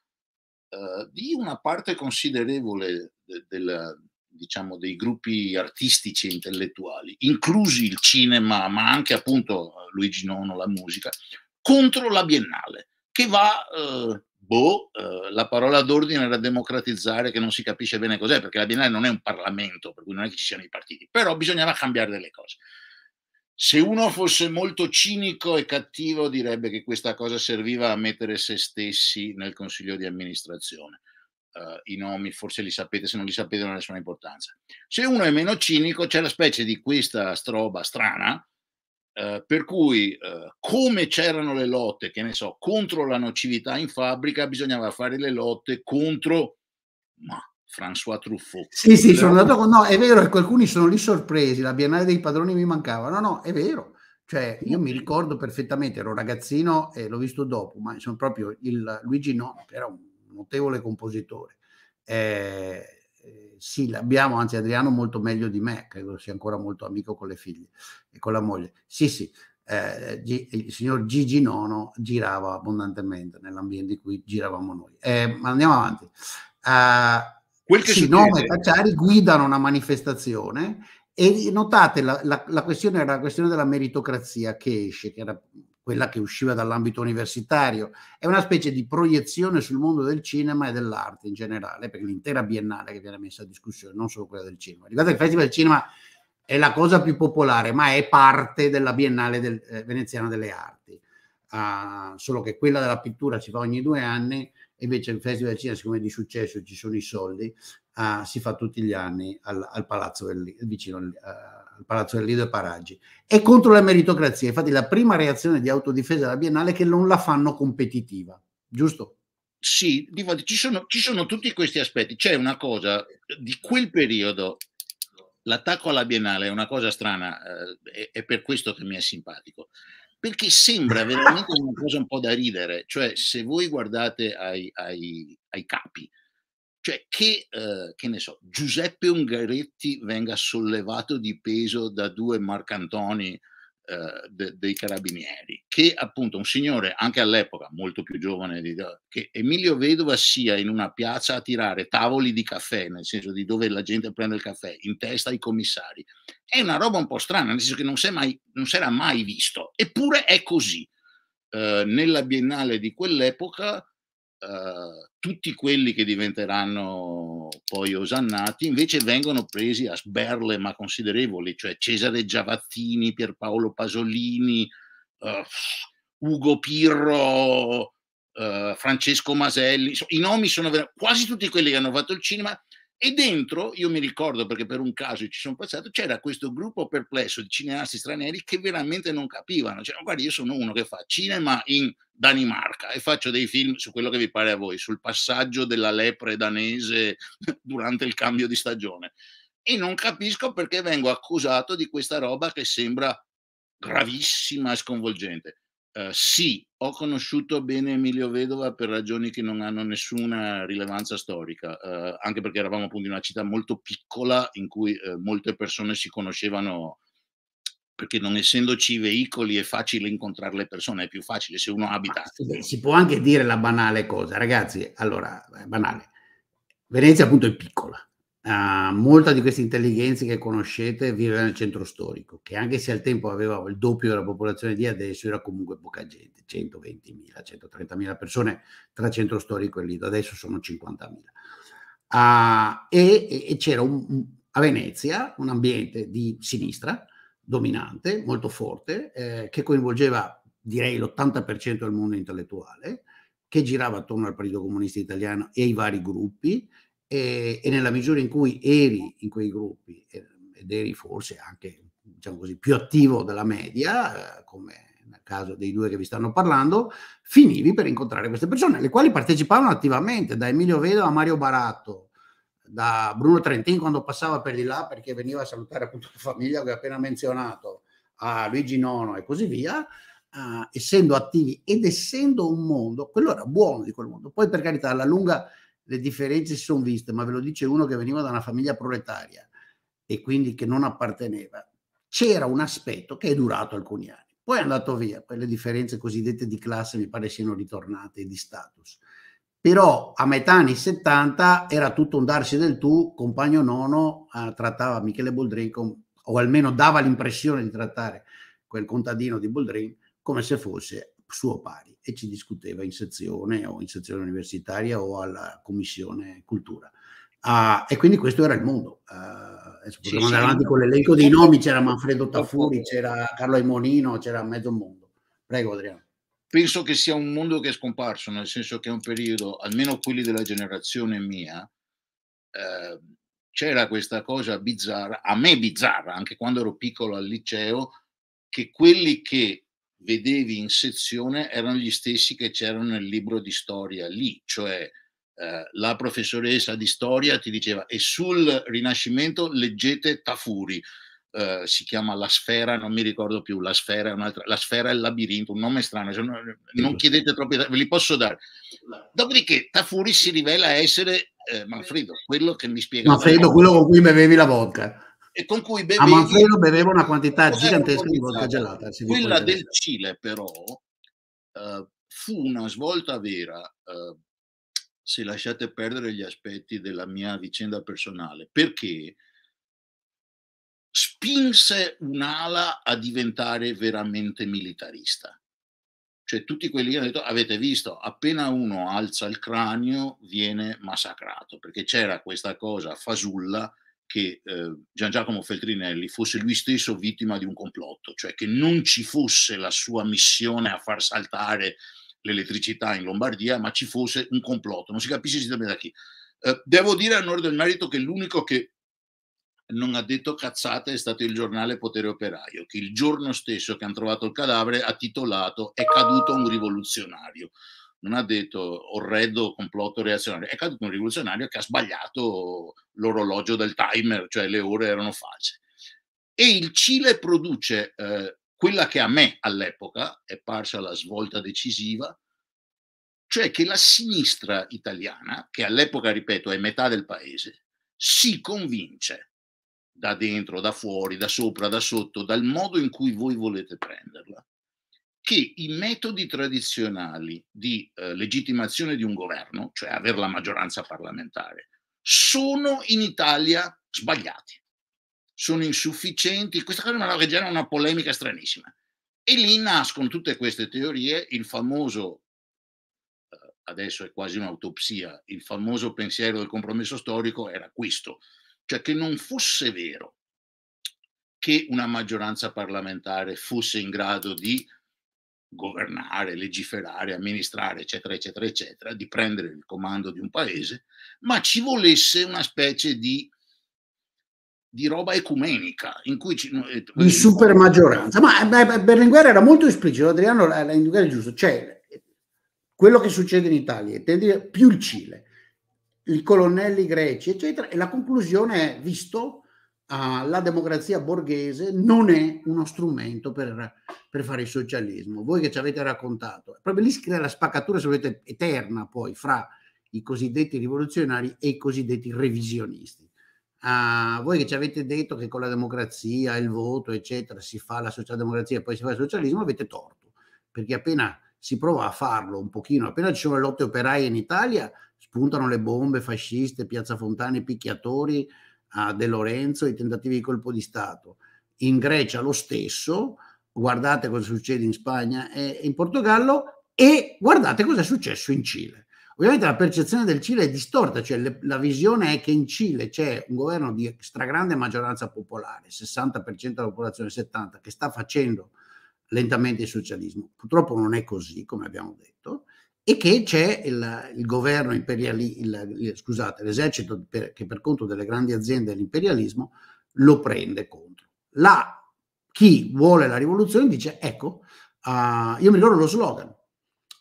eh, di una parte considerevole de- della, diciamo, dei gruppi artistici e intellettuali, inclusi il cinema, ma anche appunto Luigi Nono, la musica, contro la Biennale, che va, eh, boh, eh, la parola d'ordine era democratizzare, che non si capisce bene cos'è, perché la Biennale non è un Parlamento, per cui non è che ci siano i partiti, però bisognava cambiare delle cose. Se uno fosse molto cinico e cattivo direbbe che questa cosa serviva a mettere se stessi nel consiglio di amministrazione eh, i nomi forse li sapete, se non li sapete non ha nessuna importanza. Se uno è meno cinico c'è la specie di questa stroba strana, eh, per cui eh, come c'erano le lotte, che ne so, contro la nocività in fabbrica, bisognava fare le lotte contro ma, François Truffaut. Sì, sì, sono andato con... No, è vero, ecco, alcuni sono lì sorpresi, la Biennale dei Padroni mi mancava. No, no, è vero. Cioè, io mi ricordo perfettamente, ero ragazzino e l'ho visto dopo, ma sono proprio il Luigi Nono, era un notevole compositore. Eh, eh, sì, l'abbiamo, anzi Adriano molto meglio di me, credo sia ancora molto amico con le figlie e con la moglie. Sì, sì, eh, il signor Gigi Nono girava abbondantemente nell'ambiente in cui giravamo noi. Eh, ma andiamo avanti. Uh, Quel che sì, Nono e Cacciari guidano una manifestazione e notate la, la, la, questione era la questione della meritocrazia che esce, che era quella che usciva dall'ambito universitario. È una specie di proiezione sul mondo del cinema e dell'arte in generale, perché l'intera biennale che viene messa a discussione, non solo quella del cinema. Ricordate che il Festival del Cinema è la cosa più popolare, ma è parte della biennale del, eh, veneziana delle arti. Uh, solo che quella della pittura si fa ogni due anni, invece il Festival del Cinema, siccome è di successo ci sono i soldi, uh, si fa tutti gli anni al, al palazzo del, vicino al, uh, al Palazzo del Lido e Paraggi, è contro la meritocrazia. Infatti la prima reazione di autodifesa della Biennale è che non la fanno competitiva, giusto? Sì, ci sono, ci sono tutti questi aspetti. C'è una cosa di quel periodo l'attacco alla Biennale è una cosa strana, eh, è, per questo che mi è simpatico, perché sembra veramente una cosa un po' da ridere, cioè se voi guardate ai, ai, ai capi, cioè che, eh, che ne so, Giuseppe Ungaretti venga sollevato di peso da due Marcantoni eh, de, dei carabinieri, che appunto un signore, anche all'epoca molto più giovane, di, che Emilio Vedova sia in una piazza a tirare tavoli di caffè, nel senso di dove la gente prende il caffè, in testa ai commissari, è una roba un po' strana, nel senso che non, si mai, non si era mai visto, eppure è così. Eh, nella biennale di quell'epoca eh, tutti quelli che diventeranno poi osannati invece vengono presi a sberle ma considerevoli, cioè Cesare Giavattini, Pierpaolo Pasolini, eh, Ugo Pirro, eh, Francesco Maselli, i nomi sono quasi tutti quelli che hanno fatto il cinema e dentro, io mi ricordo perché per un caso ci sono passato, c'era questo gruppo perplesso di cineasti stranieri che veramente non capivano. Cioè, guarda, io sono uno che fa cinema in Danimarca e faccio dei film su quello che vi pare a voi, sul passaggio della lepre danese durante il cambio di stagione. E non capisco perché vengo accusato di questa roba che sembra gravissima e sconvolgente. Uhm, sì, ho conosciuto bene Emilio Vedova per ragioni che non hanno nessuna rilevanza storica, uh, anche perché eravamo appunto in una città molto piccola in cui uh, molte persone si conoscevano perché non essendoci veicoli è facile incontrare le persone, è più facile se uno abita. si può anche dire la banale cosa, ragazzi, allora, eh, banale. Venezia appunto è piccola, Uh, molta di queste intelligenza che conoscete viveva nel centro storico, che anche se al tempo aveva il doppio della popolazione di adesso, era comunque poca gente, 120.000, 130.000 persone tra centro storico e Lido, adesso sono 50.000. Uh, ah, e, e, c'era un, a Venezia un ambiente di sinistra dominante, molto forte, eh, che coinvolgeva direi l'80% del mondo intellettuale, che girava attorno al Partito Comunista Italiano e ai vari gruppi, e, e, nella misura in cui eri in quei gruppi eh, ed eri forse anche diciamo così, più attivo della media, eh, come nel caso dei due che vi stanno parlando, finivi per incontrare queste persone, le quali partecipavano attivamente, da Emilio Vedo a Mario Baratto, da Bruno Trentin quando passava per di là perché veniva a salutare appunto la famiglia che ho appena menzionato, a Luigi Nono e così via, uh, essendo attivi ed essendo un mondo, quello era buono di quel mondo. Poi per carità, alla lunga le differenze si sono viste, ma ve lo dice uno che veniva da una famiglia proletaria e quindi che non apparteneva. C'era un aspetto che è durato alcuni anni, poi è andato via, poi le differenze cosiddette di classe mi pare siano ritornate di status. Però a metà anni 70 era tutto un darsi del tu, compagno nono eh, trattava Michele Boldrin, con, o almeno dava l'impressione di trattare quel contadino di Boldrin come se fosse suo pari e ci discuteva in sezione o in sezione universitaria o alla commissione cultura. Uh, e quindi questo era il mondo. Uh, sì, potremmo sì, andare avanti con l'elenco dei nomi, c'era Manfredo Tafuri, c'era Carlo Aimonino, c'era mezzo mondo. Prego Adriano. Penso che sia un mondo che è scomparso, nel senso che è un periodo, almeno quelli della generazione mia, eh, c'era questa cosa bizzarra, a me bizzarra, anche quando ero piccolo al liceo, che quelli che vedevi in sezione erano gli stessi che c'erano nel libro di storia lì, cioè eh, la professoressa di storia ti diceva e sul Rinascimento leggete Tafuri, eh, si chiama La Sfera, non mi ricordo più, La Sfera è un'altra, La Sfera è il labirinto, un nome strano, cioè non, non, chiedete troppi, ve li posso dare. Dopodiché Tafuri si rivela essere eh, Manfredo, quello che mi spiega. Manfredo, quello con cui bevevi la vodka e con cui bevevi... A Manfredo beveva una quantità gigantesca di vodka gelata. Quella del Cile però uh, fu una svolta vera, uh, se lasciate perdere gli aspetti della mia vicenda personale, perché spinse un'ala a diventare veramente militarista. Cioè tutti quelli che hanno detto, avete visto, appena uno alza il cranio viene massacrato, perché c'era questa cosa fasulla che eh, Gian Giacomo Feltrinelli fosse lui stesso vittima di un complotto, cioè che non ci fosse la sua missione a far saltare l'elettricità in Lombardia, ma ci fosse un complotto, non si capisce esattamente da chi. Eh, devo dire a onore del merito che l'unico che non ha detto cazzate è stato il giornale Potere Operaio, che il giorno stesso che hanno trovato il cadavere ha titolato È caduto un rivoluzionario non ha detto orrendo complotto reazionario, è caduto un rivoluzionario che ha sbagliato l'orologio del timer, cioè le ore erano false. E il Cile produce eh, quella che a me all'epoca è parsa la svolta decisiva, cioè che la sinistra italiana, che all'epoca, ripeto, è metà del paese, si convince da dentro, da fuori, da sopra, da sotto, dal modo in cui voi volete prenderla, che i metodi tradizionali di eh, legittimazione di un governo, cioè avere la maggioranza parlamentare, sono in Italia sbagliati, sono insufficienti. Questa cosa è una una polemica stranissima. E lì nascono tutte queste teorie, il famoso, eh, adesso è quasi un'autopsia, il famoso pensiero del compromesso storico era questo, cioè che non fosse vero che una maggioranza parlamentare fosse in grado di governare, legiferare, amministrare, eccetera, eccetera, eccetera, di prendere il comando di un paese, ma ci volesse una specie di, di roba ecumenica in cui ci, eh, di super maggioranza. Ma eh, beh, Berlinguer era molto esplicito, Adriano l'ha indicato giusto, cioè quello che succede in Italia, più il Cile, i colonnelli greci, eccetera, e la conclusione è visto uh, la democrazia borghese non è uno strumento per, per, fare il socialismo. Voi che ci avete raccontato, è proprio lì si crea la spaccatura, se volete, eterna poi fra i cosiddetti rivoluzionari e i cosiddetti revisionisti. Uh, voi che ci avete detto che con la democrazia, il voto, eccetera, si fa la socialdemocrazia e poi si fa il socialismo, avete torto, perché appena si prova a farlo un pochino, appena ci sono le lotte operaie in Italia, spuntano le bombe fasciste, Piazza Fontane, picchiatori, a De Lorenzo, i tentativi di colpo di Stato. In Grecia lo stesso, guardate cosa succede in Spagna e in Portogallo e guardate cosa è successo in Cile. Ovviamente la percezione del Cile è distorta, cioè le, la visione è che in Cile c'è un governo di stragrande maggioranza popolare, 60% della popolazione, 70%, che sta facendo lentamente il socialismo. Purtroppo non è così, come abbiamo detto e che c'è il, il governo imperialista, scusate, l'esercito per, che per conto delle grandi aziende dell'imperialismo lo prende contro. La, chi vuole la rivoluzione dice, ecco, uh, io mi ricordo lo slogan,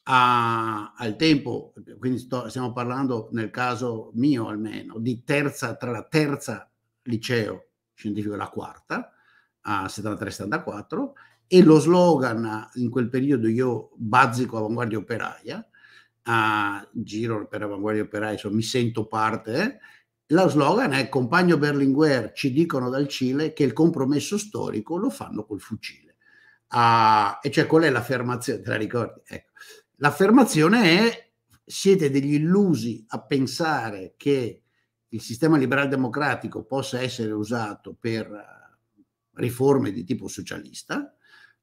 a, ah, al tempo, quindi sto, stiamo parlando nel caso mio almeno, di terza, tra la terza liceo scientifico e la quarta, ah, a 73-74, e lo slogan in quel periodo io bazzico avanguardia operaia, a Giro per Avanguardia Operai, insomma, mi sento parte. Lo slogan è compagno Berlinguer, ci dicono dal Cile che il compromesso storico lo fanno col fucile. Ah, e cioè qual è l'affermazione? Te la ricordi? Ecco. L'affermazione è siete degli illusi a pensare che il sistema liberal democratico possa essere usato per eh, riforme di tipo socialista,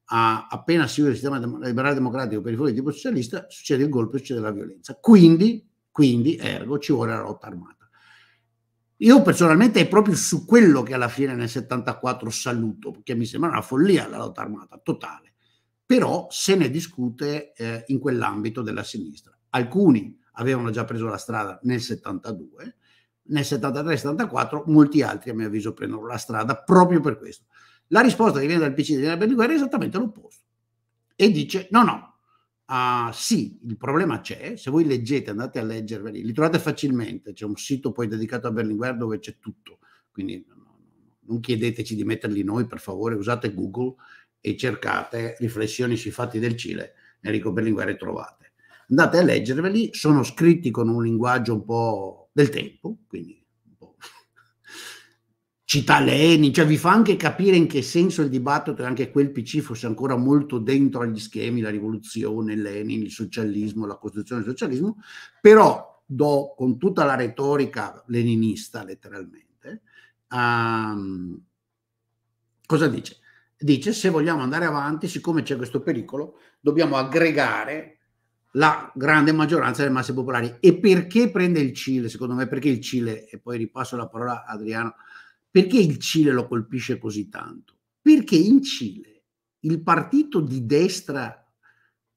a, appena si chiude il sistema liberale democratico per i fuori di tipo socialista, succede il golpe, succede la violenza. Quindi, quindi, ergo, ci vuole la lotta armata. Io personalmente è proprio su quello che alla fine nel 74 saluto, perché mi sembra una follia la lotta armata totale, però se ne discute eh, in quell'ambito della sinistra. Alcuni avevano già preso la strada nel 72, nel 73-74 molti altri a mio avviso prendono la strada proprio per questo la risposta che viene dal PC di Berlinguer è esattamente l'opposto. E dice: no, no, uh, sì, il problema c'è. Se voi leggete, andate a leggerveli, li trovate facilmente. C'è un sito poi dedicato a Berlinguer dove c'è tutto. Quindi no, non chiedeteci di metterli noi, per favore, usate Google e cercate riflessioni sui fatti del Cile. Enrico Berlinguer e trovate. Andate a leggerveli, sono scritti con un linguaggio un po' del tempo, quindi cita Lenin, cioè vi fa anche capire in che senso il dibattito, e anche quel PC fosse ancora molto dentro agli schemi, la rivoluzione, Lenin, il socialismo, la costruzione del socialismo, però do con tutta la retorica leninista letteralmente, um, cosa dice? Dice se vogliamo andare avanti, siccome c'è questo pericolo, dobbiamo aggregare la grande maggioranza delle masse popolari. E perché prende il Cile, secondo me? Perché il Cile, e poi ripasso la parola a Adriano, perché il Cile lo colpisce così tanto? Perché in Cile il partito di destra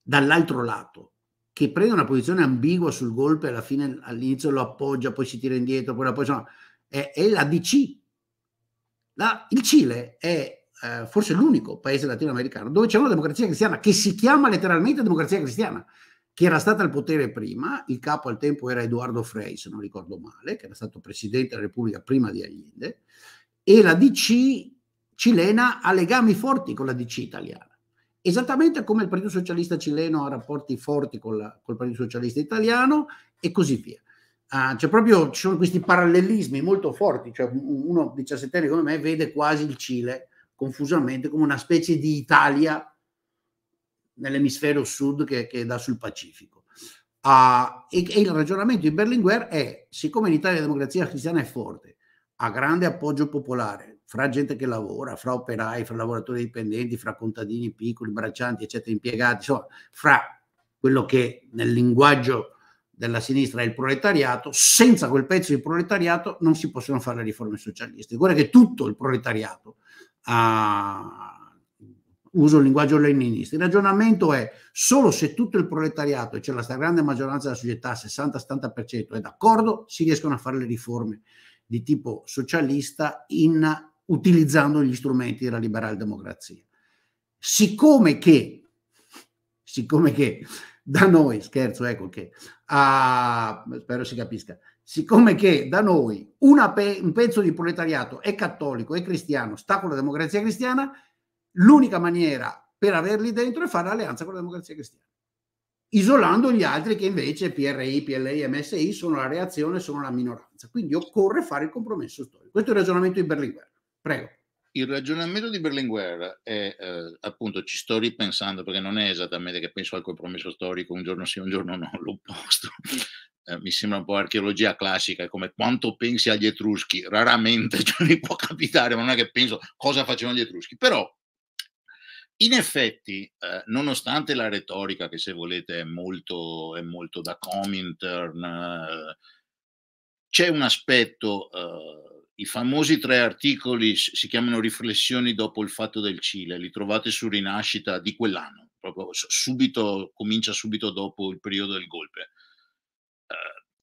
dall'altro lato, che prende una posizione ambigua sul golpe, alla fine all'inizio lo appoggia, poi si tira indietro, poi la appoggia, è, è la DC. La, il Cile è eh, forse l'unico paese latinoamericano dove c'è una democrazia cristiana che si chiama letteralmente democrazia cristiana, che era stata al potere prima, il capo al tempo era Edoardo Frei, se non ricordo male, che era stato presidente della Repubblica prima di Allende, e la DC cilena ha legami forti con la DC italiana. Esattamente come il Partito Socialista cileno ha rapporti forti con la, col Partito Socialista italiano e così via. Ah, cioè proprio, ci sono questi parallelismi molto forti, cioè uno 17 come me vede quasi il Cile confusamente come una specie di Italia nell'emisfero sud che, che dà sul Pacifico. Uh, e, e, il ragionamento di Berlinguer è, siccome in Italia la democrazia cristiana è forte, ha grande appoggio popolare fra gente che lavora, fra operai, fra lavoratori dipendenti, fra contadini piccoli, braccianti, eccetera, impiegati, insomma, fra quello che nel linguaggio della sinistra è il proletariato, senza quel pezzo di proletariato non si possono fare le riforme socialiste. Guarda che tutto il proletariato ha uso il linguaggio leninista, il ragionamento è solo se tutto il proletariato, e c'è cioè la stragrande maggioranza della società, 60-70%, è d'accordo, si riescono a fare le riforme di tipo socialista in, utilizzando gli strumenti della liberale democrazia. Siccome che, siccome che da noi, scherzo, ecco che, ah, spero si capisca, siccome che da noi pe un pezzo di proletariato è cattolico, è cristiano, sta con la democrazia cristiana, L'unica maniera per averli dentro è fare alleanza con la democrazia cristiana, isolando gli altri che invece PRI, PLI, MSI sono la reazione, sono la minoranza. Quindi occorre fare il compromesso storico. Questo è il ragionamento di Berlinguer. Prego. Il ragionamento di Berlinguer è eh, appunto, ci sto ripensando perché non è esattamente che penso al compromesso storico un giorno sì, un giorno no, l'opposto. Eh, mi sembra un po' archeologia classica, come quanto pensi agli etruschi, raramente cioè, ne può capitare, ma non è che penso cosa facevano gli etruschi, però in effetti, eh, nonostante la retorica che se volete è molto, è molto da Comintern, eh, c'è un aspetto, eh, i famosi tre articoli si chiamano Riflessioni dopo il fatto del Cile, li trovate su Rinascita di quell'anno, proprio subito, comincia subito dopo il periodo del golpe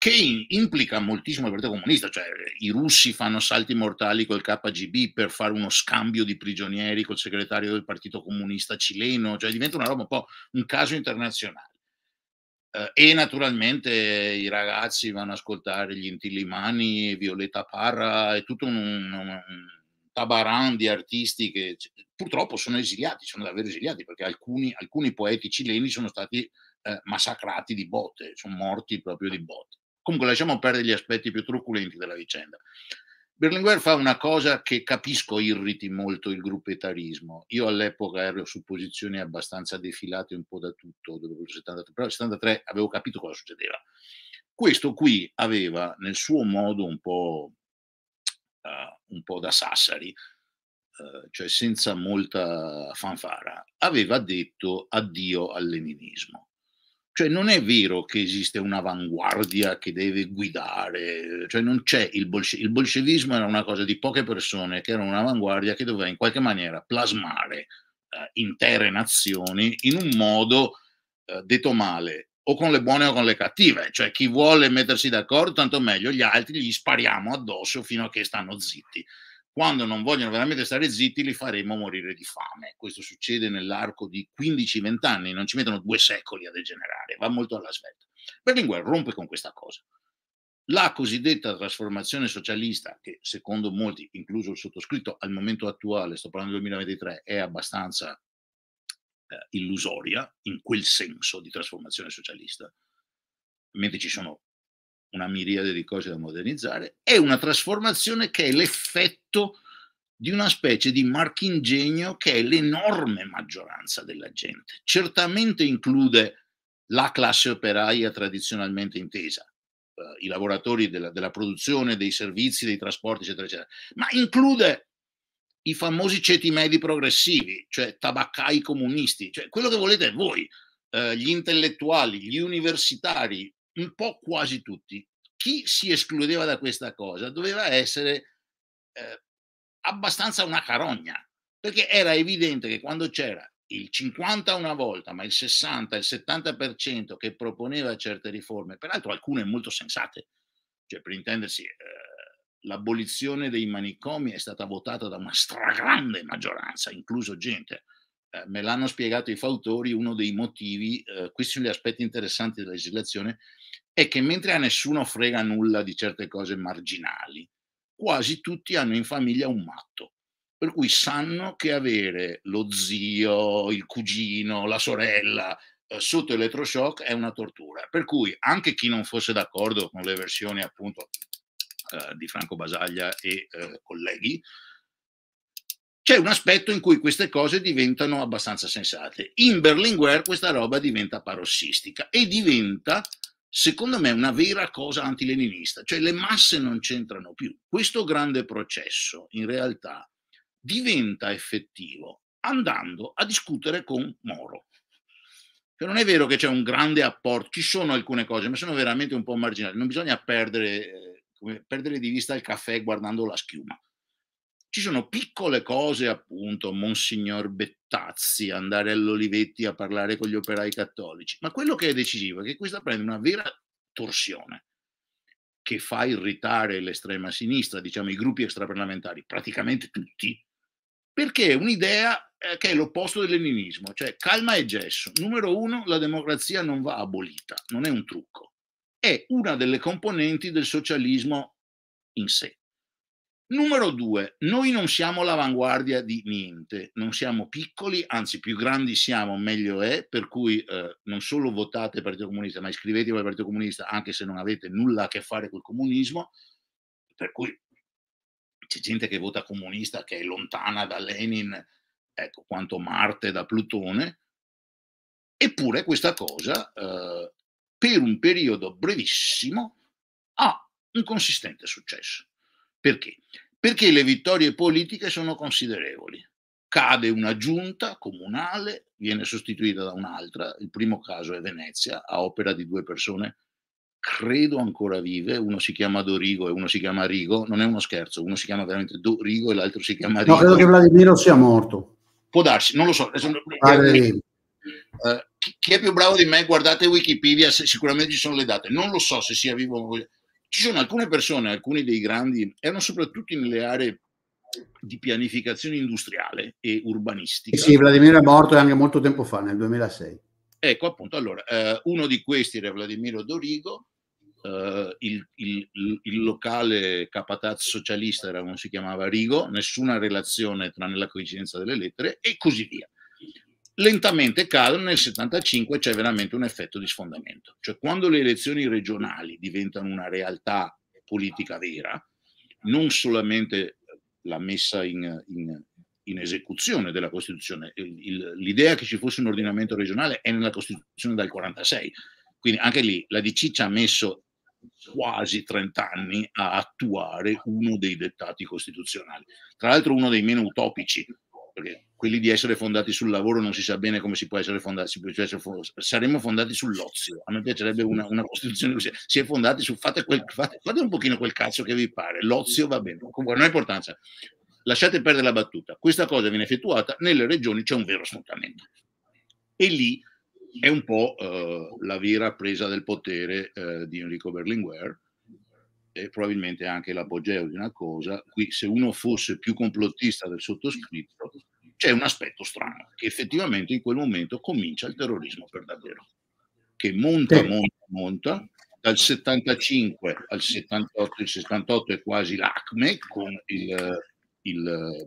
che implica moltissimo il Partito Comunista, cioè i russi fanno salti mortali col KGB per fare uno scambio di prigionieri col segretario del Partito Comunista cileno, cioè diventa una roba un po' un caso internazionale. Eh, e naturalmente i ragazzi vanno ad ascoltare gli Intillimani, Violetta Parra e tutto un, un, un tabaran di artisti che purtroppo sono esiliati, sono davvero esiliati perché alcuni, alcuni poeti cileni sono stati eh, massacrati di botte, sono morti proprio di botte. Comunque lasciamo perdere gli aspetti più truculenti della vicenda. Berlinguer fa una cosa che capisco irriti molto il gruppetarismo. Io all'epoca ero su posizioni abbastanza defilate un po' da tutto, dopo il 73, però nel 73 avevo capito cosa succedeva. Questo qui aveva nel suo modo un po', uh, un po da Sassari, uh, cioè senza molta fanfara, aveva detto addio al leninismo. Cioè non è vero che esiste un'avanguardia che deve guidare, cioè non c'è il, bolsce- il bolscevismo era una cosa di poche persone che era un'avanguardia che doveva in qualche maniera plasmare eh, intere nazioni in un modo eh, detto male, o con le buone o con le cattive, cioè chi vuole mettersi d'accordo tanto meglio, gli altri gli spariamo addosso fino a che stanno zitti quando non vogliono veramente stare zitti, li faremo morire di fame. Questo succede nell'arco di 15-20 anni, non ci mettono due secoli a degenerare, va molto alla svelta. Berlinguer rompe con questa cosa. La cosiddetta trasformazione socialista, che secondo molti, incluso il sottoscritto, al momento attuale, sto parlando del 2023, è abbastanza eh, illusoria in quel senso di trasformazione socialista, mentre ci sono una miriade di cose da modernizzare, è una trasformazione che è l'effetto di una specie di marchingegno che è l'enorme maggioranza della gente. Certamente include la classe operaia tradizionalmente intesa, eh, i lavoratori della, della produzione, dei servizi, dei trasporti, eccetera, eccetera, ma include i famosi ceti medi progressivi, cioè tabaccai comunisti, cioè quello che volete voi, eh, gli intellettuali, gli universitari, un po' quasi tutti. Chi si escludeva da questa cosa doveva essere eh, abbastanza una carogna, perché era evidente che quando c'era il 50 una volta, ma il 60, il 70% che proponeva certe riforme, peraltro alcune molto sensate, cioè per intendersi, eh, l'abolizione dei manicomi è stata votata da una stragrande maggioranza, incluso gente. Eh, me l'hanno spiegato i fautori, uno dei motivi, eh, questi sono gli aspetti interessanti della legislazione, è che mentre a nessuno frega nulla di certe cose marginali, quasi tutti hanno in famiglia un matto. Per cui sanno che avere lo zio, il cugino, la sorella eh, sotto elettroshock è una tortura. Per cui anche chi non fosse d'accordo con le versioni appunto eh, di Franco Basaglia e eh, colleghi, c'è un aspetto in cui queste cose diventano abbastanza sensate. In Berlinguer questa roba diventa parossistica e diventa secondo me, è una vera cosa antileninista, cioè le masse non c'entrano più. Questo grande processo, in realtà, diventa effettivo andando a discutere con Moro. Cioè non è vero che c'è un grande apporto, ci sono alcune cose, ma sono veramente un po' marginali. Non bisogna perdere, eh, perdere di vista il caffè guardando la schiuma. Ci sono piccole cose, appunto, Monsignor Bettazzi, andare all'Olivetti a parlare con gli operai cattolici, ma quello che è decisivo è che questa prende una vera torsione che fa irritare l'estrema sinistra, diciamo i gruppi extraparlamentari, praticamente tutti, perché è un'idea eh, che è l'opposto del leninismo, cioè calma e gesso. Numero uno, la democrazia non va abolita, non è un trucco, è una delle componenti del socialismo in sé. Numero due, noi non siamo all'avanguardia di niente, non siamo piccoli, anzi più grandi siamo, meglio è, per cui eh, non solo votate Partito Comunista, ma iscrivetevi al Partito Comunista anche se non avete nulla a che fare col comunismo, per cui c'è gente che vota comunista che è lontana da Lenin, ecco, quanto Marte da Plutone, eppure questa cosa eh, per un periodo brevissimo ha un consistente successo. Perché? Perché le vittorie politiche sono considerevoli. Cade una giunta comunale, viene sostituita da un'altra, il primo caso è Venezia, a opera di due persone, credo ancora vive, uno si chiama Dorigo e uno si chiama Rigo, non è uno scherzo, uno si chiama veramente Dorigo e l'altro si chiama Rigo. No, credo che Vladimiro sia morto. Può darsi, non lo so. Ah, eh, vale. Eh, chi è più bravo di me, guardate Wikipedia, sicuramente ci sono le date. Non lo so se sia vivo o ci sono alcune persone, alcuni dei grandi, erano soprattutto nelle aree di pianificazione industriale e urbanistica. Sì, Vladimir è morto anche molto tempo fa, nel 2006. Ecco, appunto, allora, eh, uno di questi era Vladimiro Dorigo, eh, il, il, il, locale capatazzo socialista era, non si chiamava Rigo, nessuna relazione tranne la coincidenza delle lettere e così via lentamente cadono nel 75 c'è veramente un effetto di sfondamento. Cioè quando le elezioni regionali diventano una realtà politica vera, non solamente la messa in, in, in esecuzione della Costituzione, il, il, l'idea che ci fosse un ordinamento regionale è nella Costituzione dal 46, quindi anche lì la DC ci ha messo quasi 30 anni a attuare uno dei dettati costituzionali, tra l'altro uno dei meno utopici, perché quelli di essere fondati sul lavoro non si sa bene come si può essere fondati, può essere fondati. saremmo fondati sull'ozio, a me piacerebbe una, una costituzione così, si è fondati su fate, quel, fate, fate, un pochino quel cazzo che vi pare, l'ozio va bene, comunque non ha importanza, lasciate perdere la battuta, questa cosa viene effettuata, nelle regioni c'è un vero sfruttamento e lì è un po' eh, la vera presa del potere eh, di Enrico Berlinguer, è probabilmente anche l'apogeo di una cosa. Qui, se uno fosse più complottista del sottoscritto, c'è un aspetto strano, che effettivamente in quel momento comincia il terrorismo per davvero, che monta, monta, monta, dal 75 al 78, il 78 è quasi l'acme con il, il,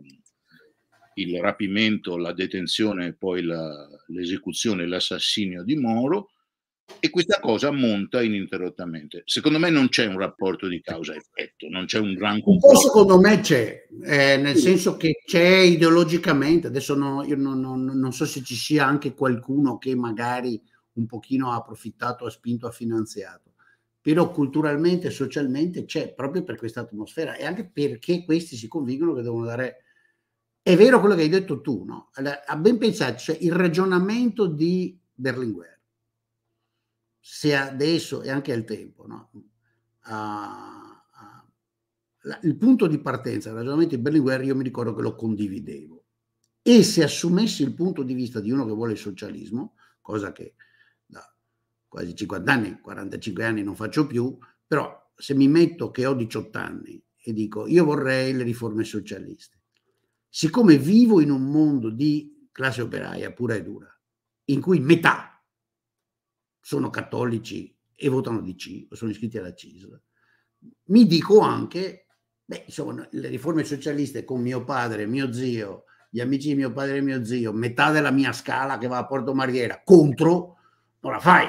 il rapimento, la detenzione, poi la, l'esecuzione, l'assassinio di Moro, e questa cosa monta ininterrottamente. Secondo me non c'è un rapporto di causa-effetto, non c'è un gran confronto. Un po' secondo me c'è, eh, nel sì. senso che c'è ideologicamente, adesso no, io non, non, non, so se ci sia anche qualcuno che magari un pochino ha approfittato, ha spinto, ha finanziato, però culturalmente, socialmente c'è proprio per questa atmosfera e anche perché questi si convincono che devono dare... È vero quello che hai detto tu, no? Allora, a ben pensarci, cioè il ragionamento di Berlinguer sia adesso e anche al tempo, no? ah, la, il punto di partenza del ragionamento di Berlinguer io mi ricordo che lo condividevo e se assumessi il punto di vista di uno che vuole il socialismo, cosa che da quasi 50 anni, 45 anni non faccio più, però se mi metto che ho 18 anni e dico io vorrei le riforme socialiste, siccome vivo in un mondo di classe operaia pura e dura, in cui metà sono cattolici e votano di C, o sono iscritti alla CISL. Mi dico anche, beh, insomma, le riforme socialiste con mio padre, mio zio, gli amici di mio padre e mio zio, metà della mia scala che va a Porto Marghera contro, non la fai.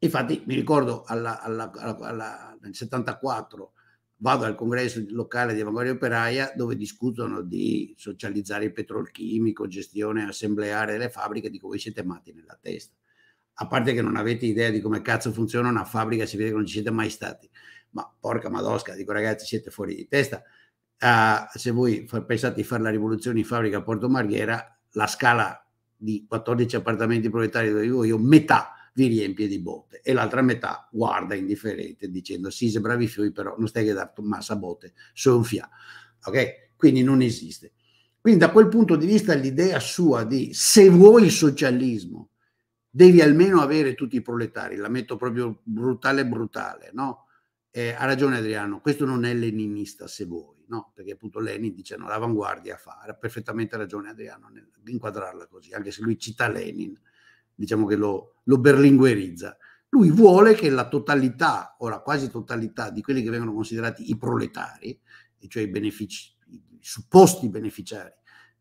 Infatti mi ricordo alla, alla, alla, nel 74 vado al congresso locale di Avanguardia Operaia dove discutono di socializzare il petrolchimico, gestione assembleare delle fabbriche, dico voi siete matti nella testa a parte che non avete idea di come cazzo funziona una fabbrica, si vede che non ci siete mai stati. Ma porca madosca, dico ragazzi, siete fuori di testa. Uh, se voi pensate di fare la rivoluzione in fabbrica a Porto Marghera, la scala di 14 appartamenti proprietari dove vivo io, metà vi riempie di botte e l'altra metà guarda indifferente dicendo sì, se bravi fiori, però non stai che dato massa botte, soffia. Ok? Quindi non esiste. Quindi da quel punto di vista l'idea sua di se vuoi il socialismo devi almeno avere tutti i proletari, la metto proprio brutale brutale, no? Eh, ha ragione Adriano, questo non è leninista se vuoi, no? Perché appunto Lenin dice no, l'avanguardia fa, ha perfettamente ragione Adriano nell'inquadrarla così, anche se lui cita Lenin, diciamo che lo, lo berlinguerizza. Lui vuole che la totalità, o la quasi totalità di quelli che vengono considerati i proletari, cioè i, benefici, i supposti beneficiari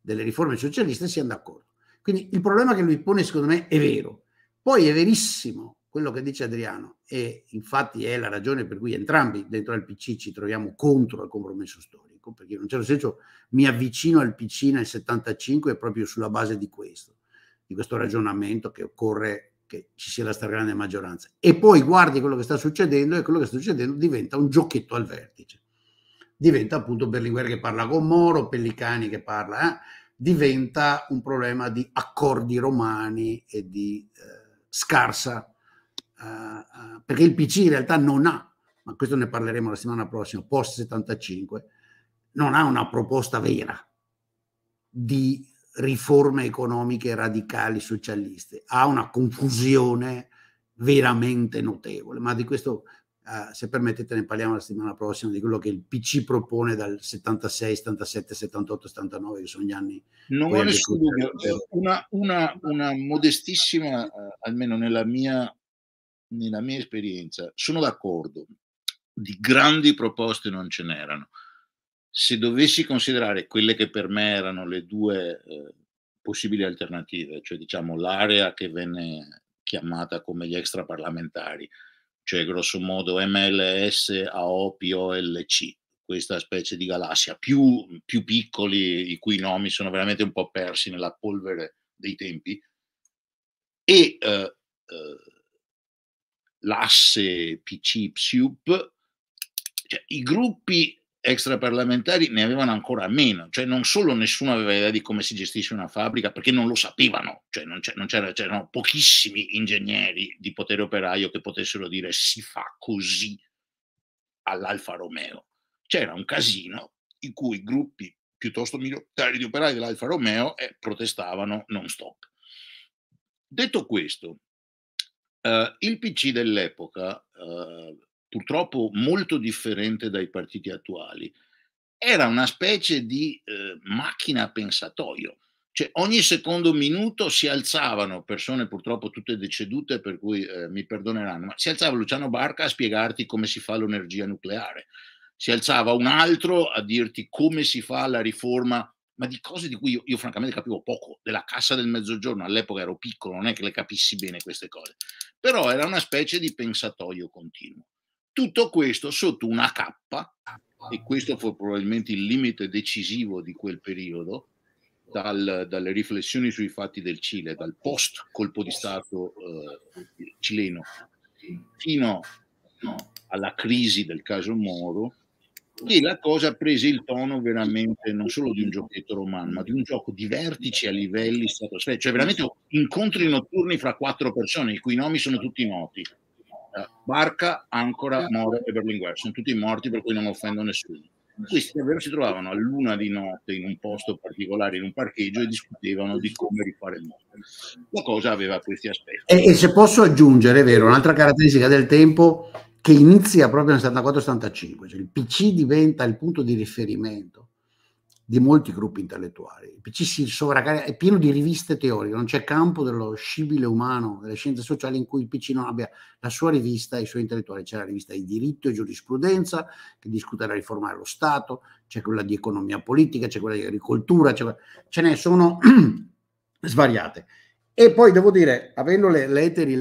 delle riforme socialiste, siano d'accordo. Quindi il problema che lui pone, secondo me, è vero. Poi è verissimo quello che dice Adriano, e infatti è la ragione per cui entrambi dentro al PC ci troviamo contro il compromesso storico, perché in un certo senso mi avvicino al PC nel 75 proprio sulla base di questo, di questo ragionamento che occorre che ci sia la stragrande maggioranza. E poi guardi quello che sta succedendo e quello che sta succedendo diventa un giochetto al vertice. Diventa appunto Berlinguer che parla con Moro, Pellicani che parla, eh? diventa un problema di accordi romani e di eh, scarsa, eh, eh perché il PC in realtà non ha, ma questo ne parleremo la settimana prossima, post 75, non ha una proposta vera di riforme economiche radicali socialiste, ha una confusione veramente notevole, ma di questo Uh, se permettete ne parliamo la settimana prossima di quello che il PC propone dal 76, 77, 78, 79 che sono gli anni non ho nessun dubbio una, una, una, modestissima uh, almeno nella mia, nella mia esperienza sono d'accordo di grandi proposte non ce n'erano se dovessi considerare quelle che per me erano le due uh, possibili alternative cioè diciamo l'area che venne chiamata come gli extraparlamentari cioè grosso modo MLS AOPOLC, questa specie di galassia, più, più piccoli, i cui nomi sono veramente un po' persi nella polvere dei tempi, e eh, eh, l'asse PC-PSUP, cioè, i gruppi extraparlamentari ne avevano ancora meno, cioè non solo nessuno aveva idea di come si gestisce una fabbrica perché non lo sapevano, cioè non c'era, c'erano pochissimi ingegneri di potere operaio che potessero dire si fa così all'Alfa Romeo. C'era un casino in cui gruppi piuttosto militari di operai dell'Alfa Romeo eh, protestavano non stop. Detto questo, eh, il PC dell'epoca, eh, purtroppo molto differente dai partiti attuali, era una specie di eh, macchina pensatoio. Cioè, ogni secondo minuto si alzavano persone purtroppo tutte decedute, per cui eh, mi perdoneranno, ma si alzava Luciano Barca a spiegarti come si fa l'energia nucleare, si alzava un altro a dirti come si fa la riforma, ma di cose di cui io, io francamente capivo poco, della cassa del mezzogiorno, all'epoca ero piccolo, non è che le capissi bene queste cose, però era una specie di pensatoio continuo. Tutto questo sotto una cappa, e ah. questo fu probabilmente il limite decisivo di quel periodo, dal, dalle riflessioni sui fatti del Cile, dal post colpo di Stato eh, cileno fino alla crisi del caso Moro, e la cosa prese il tono veramente non solo di un giochetto romano, ma di un gioco di vertici a livelli stratosferici, cioè veramente incontri notturni fra quattro persone, i cui nomi sono tutti noti. Eh, Barca, Ancora, eh. Moro e Berlinguer. Sono tutti morti per cui non offendo nessuno. Questi davvero si trovavano a luna di notte in un posto particolare, in un parcheggio e discutevano di come rifare il mondo. La cosa aveva questi aspetti. E, e se posso aggiungere, è vero, un'altra caratteristica del tempo che inizia proprio nel 74-75, cioè il PC diventa il punto di riferimento di molti gruppi intellettuali. Il PC si sovraccarica, è pieno di riviste teoriche, non c'è campo dello scibile umano, delle scienze sociali in cui il PC non abbia la sua rivista e i suoi intellettuali. C'è la rivista di diritto e giurisprudenza che discute la riforma dello Stato, c'è quella di economia politica, c'è quella di agricoltura, quella... ce ne sono svariate. E poi devo dire, avendo le lettere,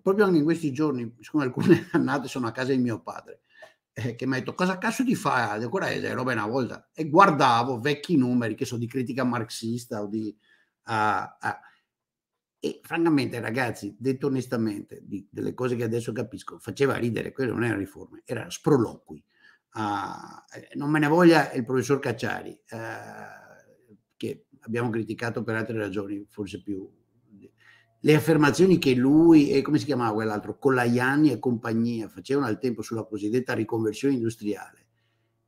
proprio anche in questi giorni, siccome alcune annate sono a casa di mio padre, eh, che mi ha detto cosa cazzo ti fa Adeo Correse, roba una volta, e guardavo vecchi numeri che sono di critica marxista o di... Uh, uh. E francamente ragazzi, detto onestamente, di, delle cose che adesso capisco, faceva ridere, quello non era riforma, era sproloqui. Uh, ah, eh, non me ne voglia il professor Cacciari, eh, che abbiamo criticato per altre ragioni forse più le affermazioni che lui e come si chiamava quell'altro, Collaianni e compagnia facevano al tempo sulla cosiddetta riconversione industriale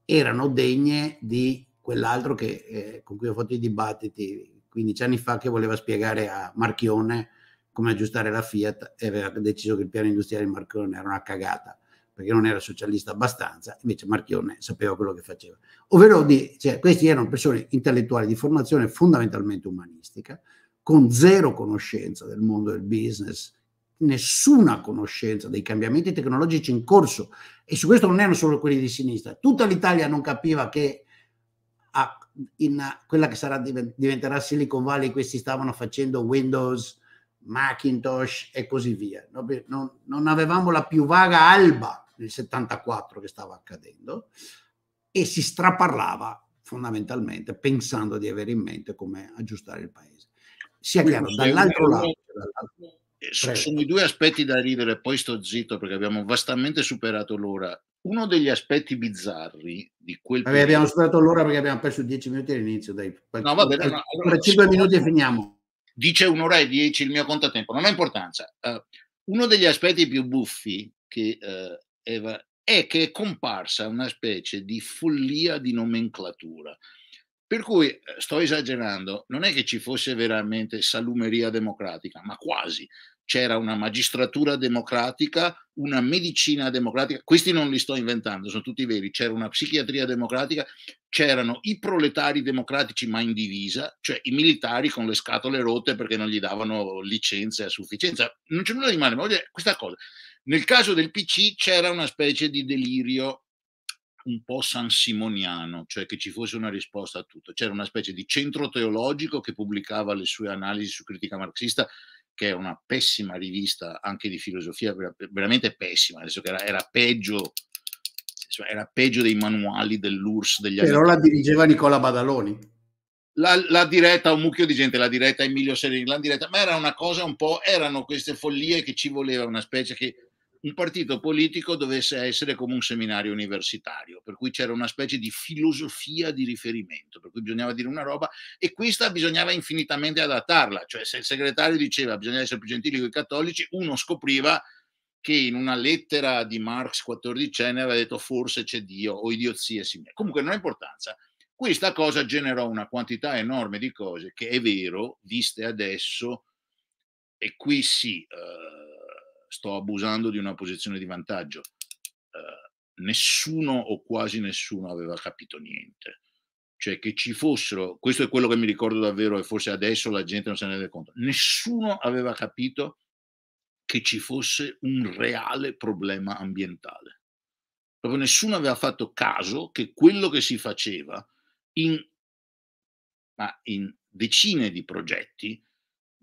erano degne di quell'altro che, eh, con cui ho fatto i dibattiti 15 anni fa che voleva spiegare a Marchione come aggiustare la Fiat e aveva deciso che il piano industriale di Marchione era una cagata perché non era socialista abbastanza, invece Marchione sapeva quello che faceva. Ovvero, di, cioè, questi erano persone intellettuali di formazione fondamentalmente umanistica, con zero conoscenza del mondo del business, nessuna conoscenza dei cambiamenti tecnologici in corso e su questo non erano solo quelli di sinistra, tutta l'Italia non capiva che a, in a, quella che sarà, diventerà Silicon Valley questi stavano facendo Windows, Macintosh e così via. Non, non avevamo la più vaga alba nel 74 che stava accadendo e si straparlava fondamentalmente pensando di avere in mente come aggiustare il paese sia chiaro, dall'altro lato... Eh, sono i due aspetti da ridere, poi sto zitto perché abbiamo vastamente superato l'ora. Uno degli aspetti bizzarri di quel... periodo... abbiamo superato l'ora perché abbiamo perso dieci minuti all'inizio, dai. No, va bene. allora, allora minuti e finiamo. Dice un'ora e dieci il mio contatempo, non ha importanza. Uh, uno degli aspetti più buffi che uh, Eva è che è comparsa una specie di follia di nomenclatura. Per cui eh, sto esagerando, non è che ci fosse veramente salumeria democratica, ma quasi. C'era una magistratura democratica, una medicina democratica, questi non li sto inventando, sono tutti veri, c'era una psichiatria democratica, c'erano i proletari democratici ma in divisa, cioè i militari con le scatole rotte perché non gli davano licenze a sufficienza. Non c'è nulla di male, ma voglio dire questa cosa. Nel caso del PC c'era una specie di delirio un po' sansimoniano, cioè che ci fosse una risposta a tutto. C'era una specie di centro teologico che pubblicava le sue analisi su critica marxista, che è una pessima rivista anche di filosofia, veramente pessima, adesso che era, era peggio era peggio dei manuali dell'URSS degli anni. Però la dirigeva Nicola Badaloni. La, la, diretta, un mucchio di gente, la diretta Emilio Serini, la diretta, ma era una cosa un po', erano queste follie che ci voleva una specie che il partito politico dovesse essere come un seminario universitario, per cui c'era una specie di filosofia di riferimento, per cui bisognava dire una roba e questa bisognava infinitamente adattarla, cioè se il segretario diceva bisogna essere più gentili con i cattolici, uno scopriva che in una lettera di Marx 14 aveva detto forse c'è Dio o idiozia simile. Comunque non ha importanza. Questa cosa generò una quantità enorme di cose che è vero, viste adesso, e qui sì, eh, sto abusando di una posizione di vantaggio. Eh, nessuno o quasi nessuno aveva capito niente. Cioè che ci fossero, questo è quello che mi ricordo davvero e forse adesso la gente non se ne rende conto, nessuno aveva capito che ci fosse un reale problema ambientale. Proprio nessuno aveva fatto caso che quello che si faceva in, in decine di progetti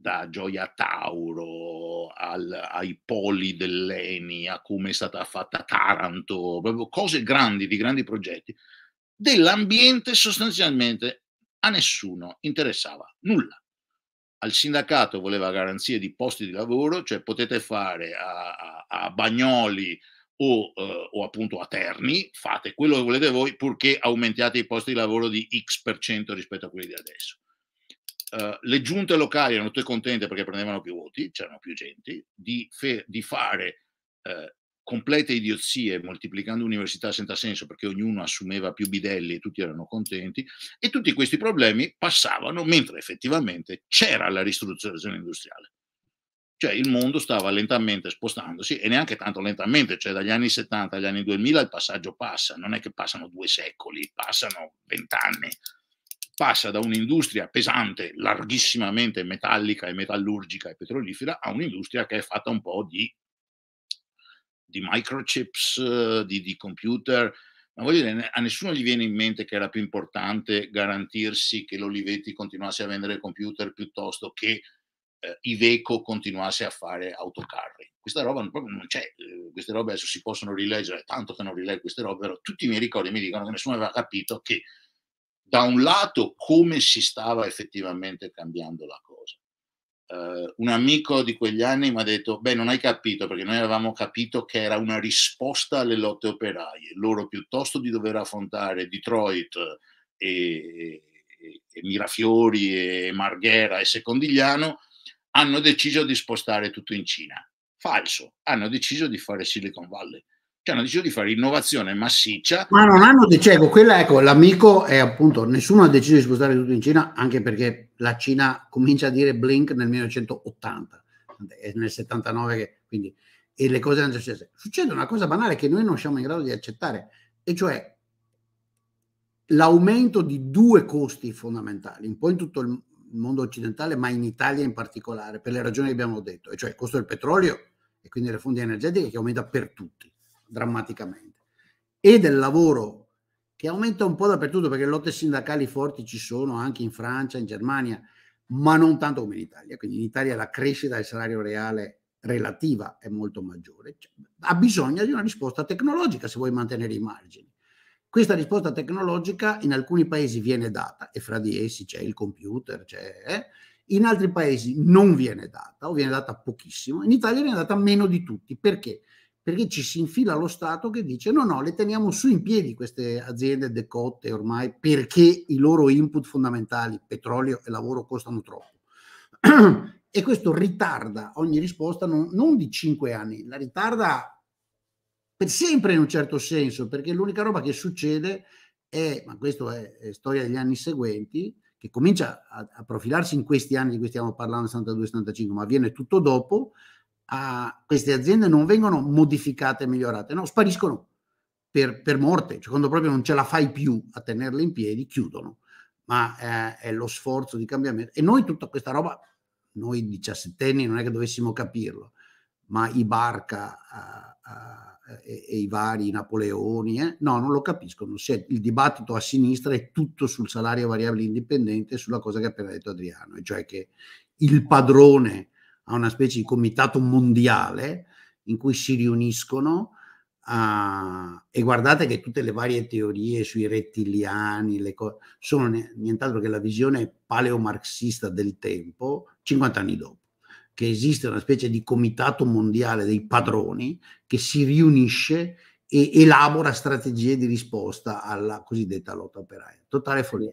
da Gioia Tauro al, ai poli dell'ENI, a come è stata fatta Taranto, proprio cose grandi, di grandi progetti, dell'ambiente sostanzialmente a nessuno interessava nulla. Al sindacato voleva garanzie di posti di lavoro, cioè potete fare a, a, a Bagnoli o, eh, o, appunto a Terni, fate quello che volete voi purché aumentiate i posti di lavoro di X% rispetto a quelli di adesso. Uhm, le giunte locali erano tutte contente perché prendevano più voti, c'erano più gente, di, fe- di fare uh, complete idiozie moltiplicando università senza senso perché ognuno assumeva più bidelli e tutti erano contenti e tutti questi problemi passavano mentre effettivamente c'era la ristrutturazione industriale. Cioè il mondo stava lentamente spostandosi e neanche tanto lentamente, cioè dagli anni 70 agli anni 2000 il passaggio passa, non è che passano due secoli, passano vent'anni passa da un'industria pesante, larghissimamente metallica e metallurgica e petrolifera, a un'industria che è fatta un po' di, di microchips, di, di computer, ma voglio dire, a nessuno gli viene in mente che era più importante garantirsi che l'Olivetti continuasse a vendere computer piuttosto che eh, Iveco continuasse a fare autocarri. Questa roba proprio non c'è, eh, queste robe adesso si possono rileggere, tanto che non rileggo queste robe, però tutti i miei ricordi mi dicono che nessuno aveva capito che da un lato come si stava effettivamente cambiando la cosa. Uh, un amico di quegli anni mi ha detto, beh non hai capito perché noi avevamo capito che era una risposta alle lotte operaie, loro piuttosto di dover affrontare Detroit eh, e, e, e Mirafiori e Marghera e Secondigliano hanno deciso di spostare tutto in Cina. Falso, hanno deciso di fare Silicon Valley che hanno deciso di fare innovazione massiccia. Ma non hanno deciso, ecco, quella ecco, l'amico è appunto, nessuno ha deciso di spostare tutto in Cina, anche perché la Cina comincia a dire Blink nel 1980, nel 79 che, quindi, e le cose hanno successe. Succede una cosa banale che noi non siamo in grado di accettare, e cioè l'aumento di due costi fondamentali, un po' in tutto il mondo occidentale, ma in Italia in particolare, per le ragioni che abbiamo detto, e cioè il costo del petrolio e quindi le fonti energetiche che aumenta per tutti drammaticamente, e del lavoro che aumenta un po' dappertutto perché lotte sindacali forti ci sono anche in Francia, in Germania, ma non tanto come in Italia. Quindi in Italia la crescita del salario reale relativa è molto maggiore. Cioè, ha bisogno di una risposta tecnologica se vuoi mantenere i margini. Questa risposta tecnologica in alcuni paesi viene data e fra di essi c'è il computer, c'è, eh? in altri paesi non viene data o viene data pochissimo, in Italia viene data meno di tutti. Perché? perché ci si infila lo Stato che dice no, no, le teniamo su in piedi queste aziende decotte ormai perché i loro input fondamentali, petrolio e lavoro, costano troppo. e questo ritarda ogni risposta non, non, di cinque anni, la ritarda per sempre in un certo senso, perché l'unica roba che succede è, ma questa è, è storia degli anni seguenti, che comincia a, a profilarsi in questi anni di cui stiamo parlando, 62-75, ma avviene tutto dopo, a queste aziende non vengono modificate e migliorate, no, spariscono per, per morte, cioè quando proprio non ce la fai più a tenerle in piedi, chiudono, ma eh, è lo sforzo di cambiamento. E noi tutta questa roba, noi diciassettenni non è che dovessimo capirlo, ma i Barca eh, eh, e, i vari Napoleoni, eh, no, non lo capiscono, Se il dibattito a sinistra è tutto sul salario variabile indipendente sulla cosa che ha appena detto Adriano, e cioè che il padrone a una specie di comitato mondiale in cui si riuniscono a, e guardate che tutte le varie teorie sui rettiliani le co- sono ne- nient'altro che la visione paleomarxista del tempo 50 anni dopo che esiste una specie di comitato mondiale dei padroni che si riunisce e elabora strategie di risposta alla cosiddetta lotta operaia. Totale follia.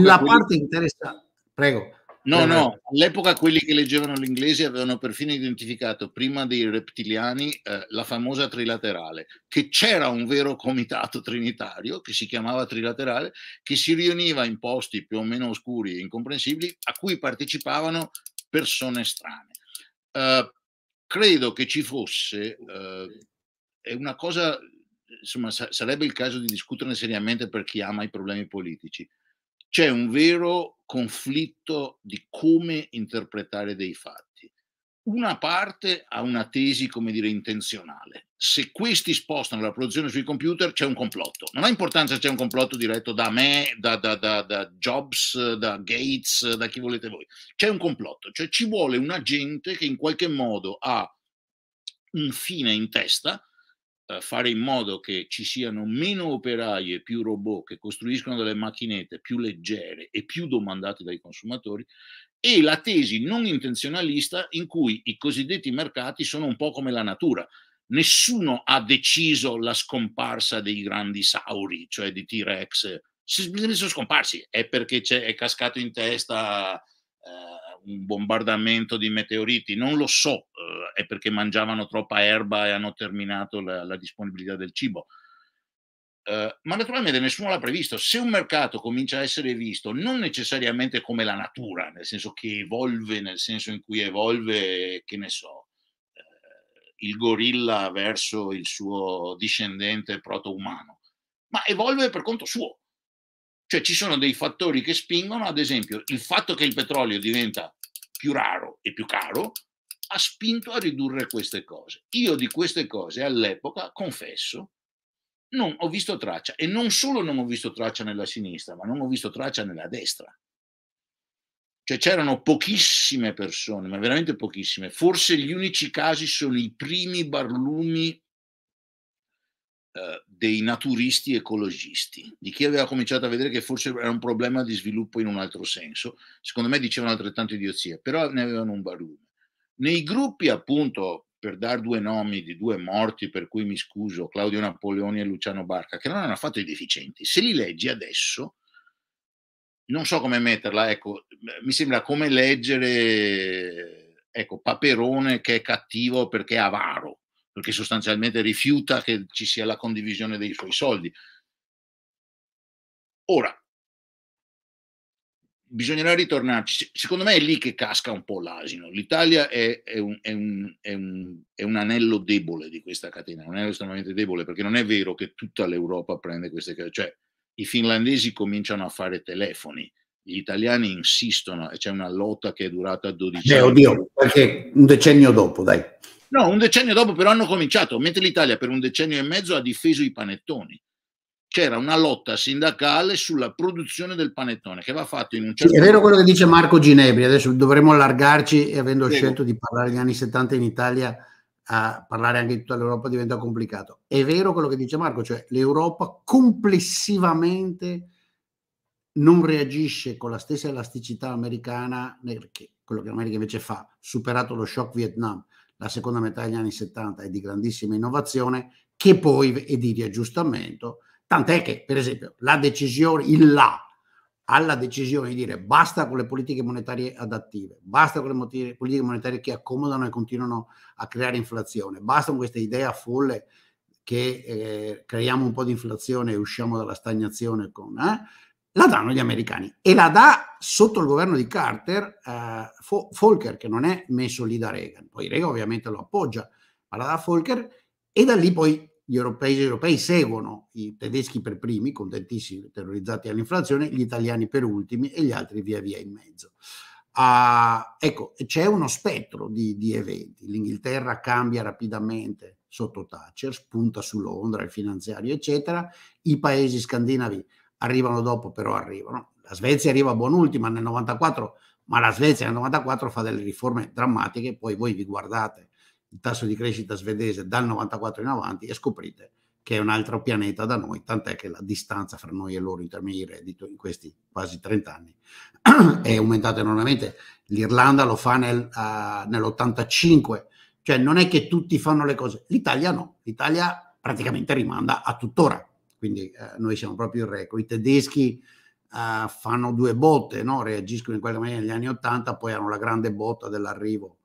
la parte interessante, prego, No, no, all'epoca quelli che leggevano l'inglese avevano perfino identificato prima dei reptiliani eh, la famosa trilaterale, che c'era un vero comitato trinitario che si chiamava trilaterale, che si riuniva in posti più o meno oscuri e incomprensibili a cui partecipavano persone strane. Eh, credo che ci fosse, eh, è una cosa, insomma, sa- sarebbe il caso di discuterne seriamente per chi ama i problemi politici c'è un vero conflitto di come interpretare dei fatti. Una parte ha una tesi, come dire, intenzionale. Se questi spostano la produzione sui computer c'è un complotto. Non ha importanza se c'è un complotto diretto da me, da, da, da, da Jobs, da Gates, da chi volete voi. C'è un complotto, cioè ci vuole un agente che in qualche modo ha un fine in testa eh, fare in modo che ci siano meno operai e più robot che costruiscono delle macchinette più leggere e più domandate dai consumatori e la tesi non intenzionalista in cui i cosiddetti mercati sono un po' come la natura. Nessuno ha deciso la scomparsa dei grandi sauri, cioè di T-Rex. Se sono scomparsi è perché è cascato in testa eh, un bombardamento di meteoriti, non lo so, eh, è perché mangiavano troppa erba e hanno terminato la, la disponibilità del cibo. Eh, ma naturalmente nessuno l'ha previsto. Se un mercato comincia a essere visto non necessariamente come la natura, nel senso che evolve, nel senso in cui evolve, che ne so, eh, il gorilla verso il suo discendente proto-umano, ma evolve per conto suo cioè ci sono dei fattori che spingono, ad esempio il fatto che il petrolio diventa più raro e più caro ha spinto a ridurre queste cose. Io di queste cose all'epoca, confesso, non ho visto traccia e non solo non ho visto traccia nella sinistra, ma non ho visto traccia nella destra. Cioè c'erano pochissime persone, ma veramente pochissime. Forse gli unici casi sono i primi barlumi eh, dei naturisti ecologisti, di chi aveva cominciato a vedere che forse era un problema di sviluppo in un altro senso. Secondo me dicevano altrettanto idiozia, però ne avevano un barlume. Nei gruppi, appunto, per dar due nomi di due morti, per cui mi scuso, Claudio Napoleoni e Luciano Barca, che non hanno affatto i deficienti, se li leggi adesso, non so come metterla, ecco, mi sembra come leggere, ecco, Paperone che è cattivo perché è avaro perché sostanzialmente rifiuta che ci sia la condivisione dei suoi soldi. Ora, bisognerà ritornarci. Secondo me è lì che casca un po' l'asino. L'Italia è, è, un, è, un, un, è, un, anello debole di questa catena, un anello estremamente debole, perché non è vero che tutta l'Europa prende queste... cose. Cioè, i finlandesi cominciano a fare telefoni, gli italiani insistono e c'è una lotta che è durata 12 Beh, anni. Oddio, qualche, un decennio dopo, dai. No, un decennio dopo però hanno cominciato, mentre l'Italia per un decennio e mezzo ha difeso i panettoni. C'era una lotta sindacale sulla produzione del panettone che va fatto in un certo sì, È vero quello che dice Marco Ginebri, adesso dovremmo allargarci e avendo sì. scelto di parlare degli anni 70 in Italia, a parlare anche di tutta l'Europa diventa complicato. È vero quello che dice Marco, cioè l'Europa complessivamente non reagisce con la stessa elasticità americana, quello che l'America invece fa, superato lo shock Vietnam, la seconda metà degli anni 70 è di grandissima innovazione, che poi è di riaggiustamento, tant'è che per esempio la decisione, il là, alla decisione di dire basta con le politiche monetarie adattive, basta con le motiv- politiche monetarie che accomodano e continuano a creare inflazione, basta con questa idea folle che eh, creiamo un po' di inflazione e usciamo dalla stagnazione con... Eh? la danno gli americani e la dà sotto il governo di Carter eh, Folker, che non è messo lì da Reagan. Poi Reagan ovviamente lo appoggia, ma la dà Folker e da lì poi gli europei, gli europei seguono, i tedeschi per primi, contentissimi, terrorizzati dall'inflazione, gli italiani per ultimi e gli altri via via in mezzo. Uh, ecco, c'è uno spettro di, di eventi. L'Inghilterra cambia rapidamente sotto Thatcher, spunta su Londra, il finanziario, eccetera. I paesi scandinavi arrivano dopo, però arrivano. La Svezia arriva buon'ultima nel 94, ma la Svezia nel 94 fa delle riforme drammatiche, poi voi vi guardate il tasso di crescita svedese dal 94 in avanti e scoprite che è un altro pianeta da noi, tant'è che la distanza fra noi e loro in termini di reddito in questi quasi 30 anni è aumentata enormemente. L'Irlanda lo fa nel, uh, eh, nell'85, cioè non è che tutti fanno le cose, l'Italia no, l'Italia praticamente rimanda a tuttora quindi eh, noi siamo proprio il record. I tedeschi eh, fanno due botte, no? reagiscono in qualche maniera negli anni 80, poi hanno la grande botta dell'arrivo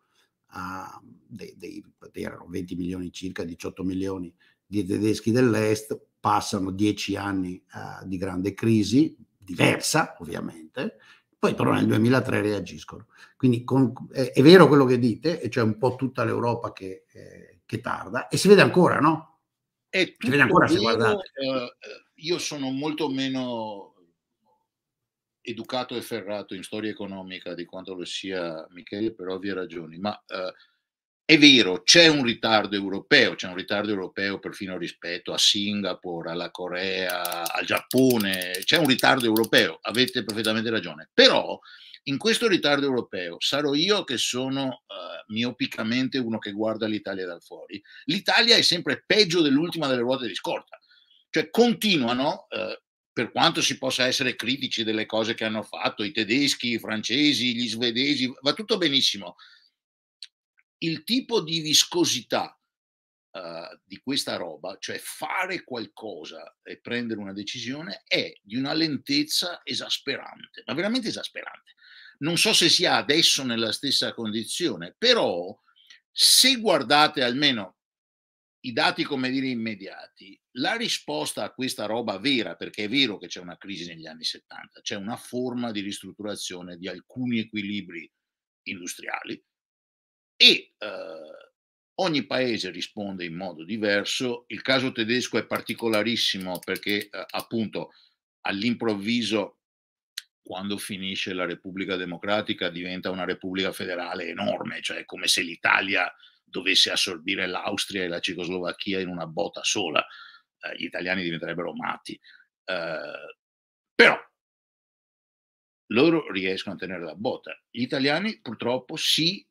a eh, dei, dei, erano 20 milioni circa, 18 milioni di tedeschi dell'est, passano dieci anni eh, di grande crisi, diversa ovviamente, poi però nel 2003 reagiscono. Quindi con, è, è, vero quello che dite, e cioè un po' tutta l'Europa che, eh, che tarda, e si vede ancora, no? È tutto ancora se guardate. Eh, io sono molto meno educato e ferrato in storia economica di quanto lo sia Michele per ovvie ragioni, ma eh, è vero, c'è un ritardo europeo, c'è un ritardo europeo perfino rispetto a Singapore, alla Corea, al Giappone, c'è un ritardo europeo, avete perfettamente ragione, però in questo ritardo europeo sarò io che sono uh, miopicamente uno che guarda l'Italia dal fuori. L'Italia è sempre peggio dell'ultima delle ruote di scorta, cioè continuano, uh, per quanto si possa essere critici delle cose che hanno fatto i tedeschi, i francesi, gli svedesi, va tutto benissimo. Il tipo di viscosità Uh, di questa roba, cioè fare qualcosa e prendere una decisione, è di una lentezza esasperante, ma veramente esasperante. Non so se sia adesso nella stessa condizione, però se guardate almeno i dati, come dire, immediati, la risposta a questa roba vera, perché è vero che c'è una crisi negli anni 70, c'è una forma di ristrutturazione di alcuni equilibri industriali e eh, ogni paese risponde in modo diverso. Il caso tedesco è particolarissimo perché eh, appunto all'improvviso quando finisce la Repubblica Democratica diventa una Repubblica federale enorme, cioè come se l'Italia dovesse assorbire l'Austria e la Cecoslovacchia in una botta sola. Eh, gli italiani diventerebbero matti. Eh, però loro riescono a tenere la botta. Gli italiani purtroppo si,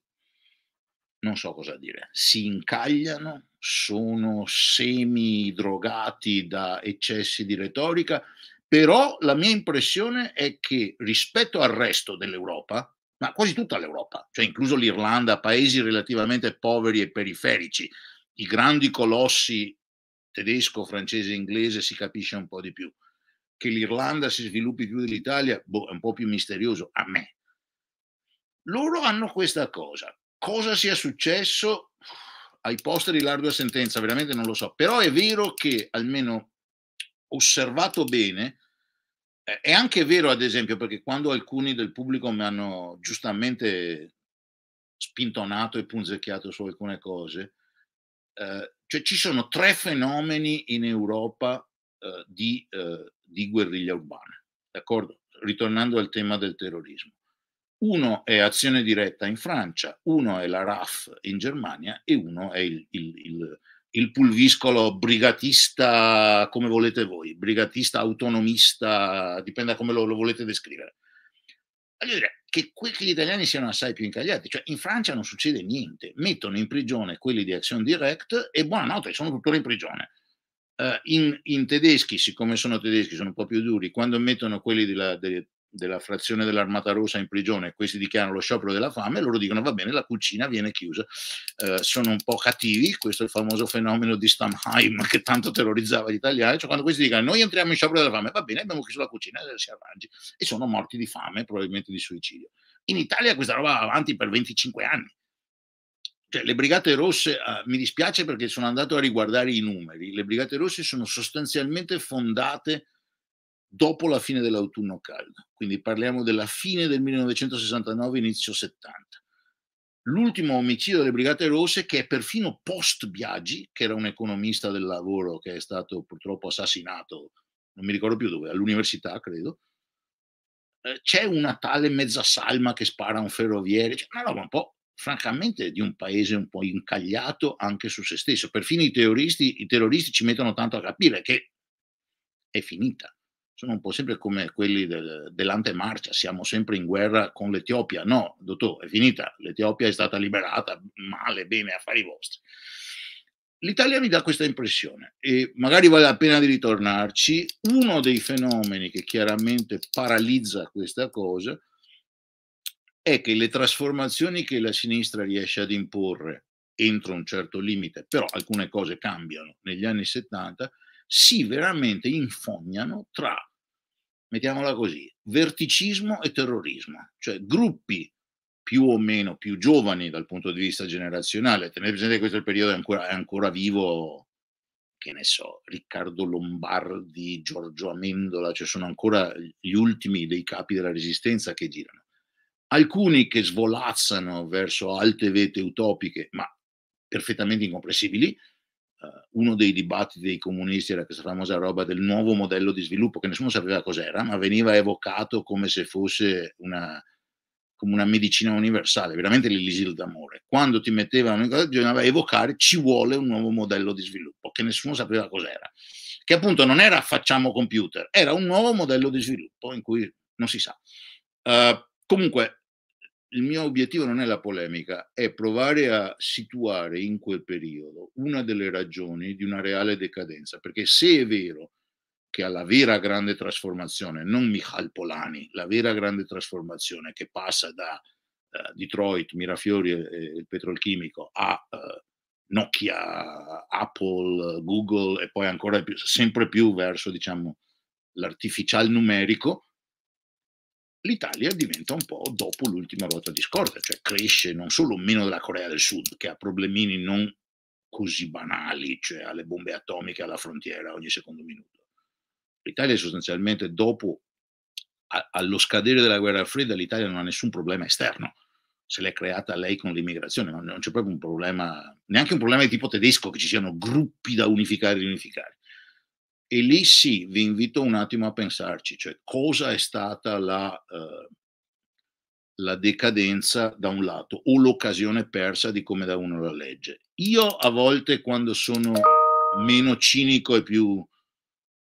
non so cosa dire, si incagliano, sono semi drogati da eccessi di retorica però la mia impressione è che rispetto al resto dell'Europa, ma quasi tutta l'Europa, cioè incluso l'Irlanda, paesi relativamente poveri e periferici, i grandi colossi tedesco, francese, inglese si capisce un po' di più. Che l'Irlanda si sviluppi più dell'Italia boh, è un po' più misterioso a me. Loro hanno questa cosa. Cosa sia successo ai posteri larga sentenza, veramente non lo so. Però è vero che almeno osservato bene, è anche vero, ad esempio, perché quando alcuni del pubblico mi hanno giustamente spintonato e punzecchiato su alcune cose, eh, cioè ci sono tre fenomeni in Europa eh, di, eh, di, guerriglia urbana, d'accordo? Ritornando al tema del terrorismo. Uno è azione diretta in Francia, uno è la RAF in Germania e uno è il, il, il il pulviscolo brigatista, come volete voi, brigatista autonomista, dipende da come lo, lo volete descrivere. Voglio dire che, qui, gli italiani siano assai più incagliati, cioè in Francia non succede niente, mettono in prigione quelli di Action Direct e buonanotte, sono tuttora in prigione. Uh, in, in, tedeschi, siccome sono tedeschi, sono un po' più duri, quando mettono quelli della, de, della frazione dell'Armata Rossa in prigione, questi dichiarano lo sciopero della fame, loro dicono va bene, la cucina viene chiusa. Eh, sono un po' cattivi, questo è il famoso fenomeno di Stamheim che tanto terrorizzava gli italiani, cioè quando questi dicono noi entriamo in sciopero della fame, va bene, abbiamo chiuso la cucina, e eh, si arrangi, e sono morti di fame, probabilmente di suicidio. In Italia questa roba va avanti per 25 anni. Cioè, le Brigate Rosse, eh, mi dispiace perché sono andato a riguardare i numeri, le Brigate Rosse sono sostanzialmente fondate dopo la fine dell'autunno caldo, quindi parliamo della fine del 1969, inizio 70. L'ultimo omicidio delle Brigate Rosse, che è perfino post Biagi, che era un economista del lavoro che è stato purtroppo assassinato, non mi ricordo più dove, all'università credo, eh, c'è una tale mezza salma che spara a un ferroviere, cioè una roba un po' francamente di un paese un po' incagliato anche su se stesso. Perfino i terroristi, i terroristi ci mettono tanto a capire che è finita sono un po' sempre come quelli del, dell'antemarcia, siamo sempre in guerra con l'Etiopia. No, dottore, è finita, l'Etiopia è stata liberata, male, bene, affari vostri. L'Italia mi dà questa impressione e magari vale la pena di ritornarci. Uno dei fenomeni che chiaramente paralizza questa cosa è che le trasformazioni che la sinistra riesce ad imporre entro un certo limite, però alcune cose cambiano negli anni 70, si veramente infognano tra, mettiamola così, verticismo e terrorismo, cioè gruppi più o meno più giovani dal punto di vista generazionale. Tenete presente che questo è il periodo è ancora, è ancora vivo, che ne so, Riccardo Lombardi, Giorgio Amendola, ci cioè sono ancora gli ultimi dei capi della resistenza che girano. Alcuni che svolazzano verso alte vete utopiche, ma perfettamente incomprensibili, uh, uno dei dibattiti dei comunisti era questa famosa roba del nuovo modello di sviluppo, che nessuno sapeva cos'era, ma veniva evocato come se fosse una, come una medicina universale, veramente l'elisir d'amore. Quando ti mettevano in cosa, bisognava evocare ci vuole un nuovo modello di sviluppo, che nessuno sapeva cos'era, che appunto non era facciamo computer, era un nuovo modello di sviluppo in cui non si sa. Uh, comunque, il mio obiettivo non è la polemica, è provare a situare in quel periodo una delle ragioni di una reale decadenza, perché se è vero che alla vera grande trasformazione, non Michal Polani, la vera grande trasformazione che passa da uh, Detroit, Mirafiori e, e, il petrolchimico a uh, Nokia, Apple, Google e poi ancora più, sempre più verso diciamo, l'artificial numerico, l'Italia diventa un po' dopo l'ultima ruota di scorta, cioè cresce non solo meno della Corea del Sud, che ha problemini non così banali, cioè ha le bombe atomiche alla frontiera ogni secondo minuto. L'Italia sostanzialmente dopo, a, allo scadere della guerra fredda, l'Italia non ha nessun problema esterno, se l'è creata lei con l'immigrazione, non, non c'è proprio un problema, neanche un problema di tipo tedesco che ci siano gruppi da unificare e riunificare. E lì sì, vi invito un attimo a pensarci, cioè cosa è stata la, eh, la decadenza da un lato o l'occasione persa di come da uno la legge. Io a volte quando sono meno cinico e più,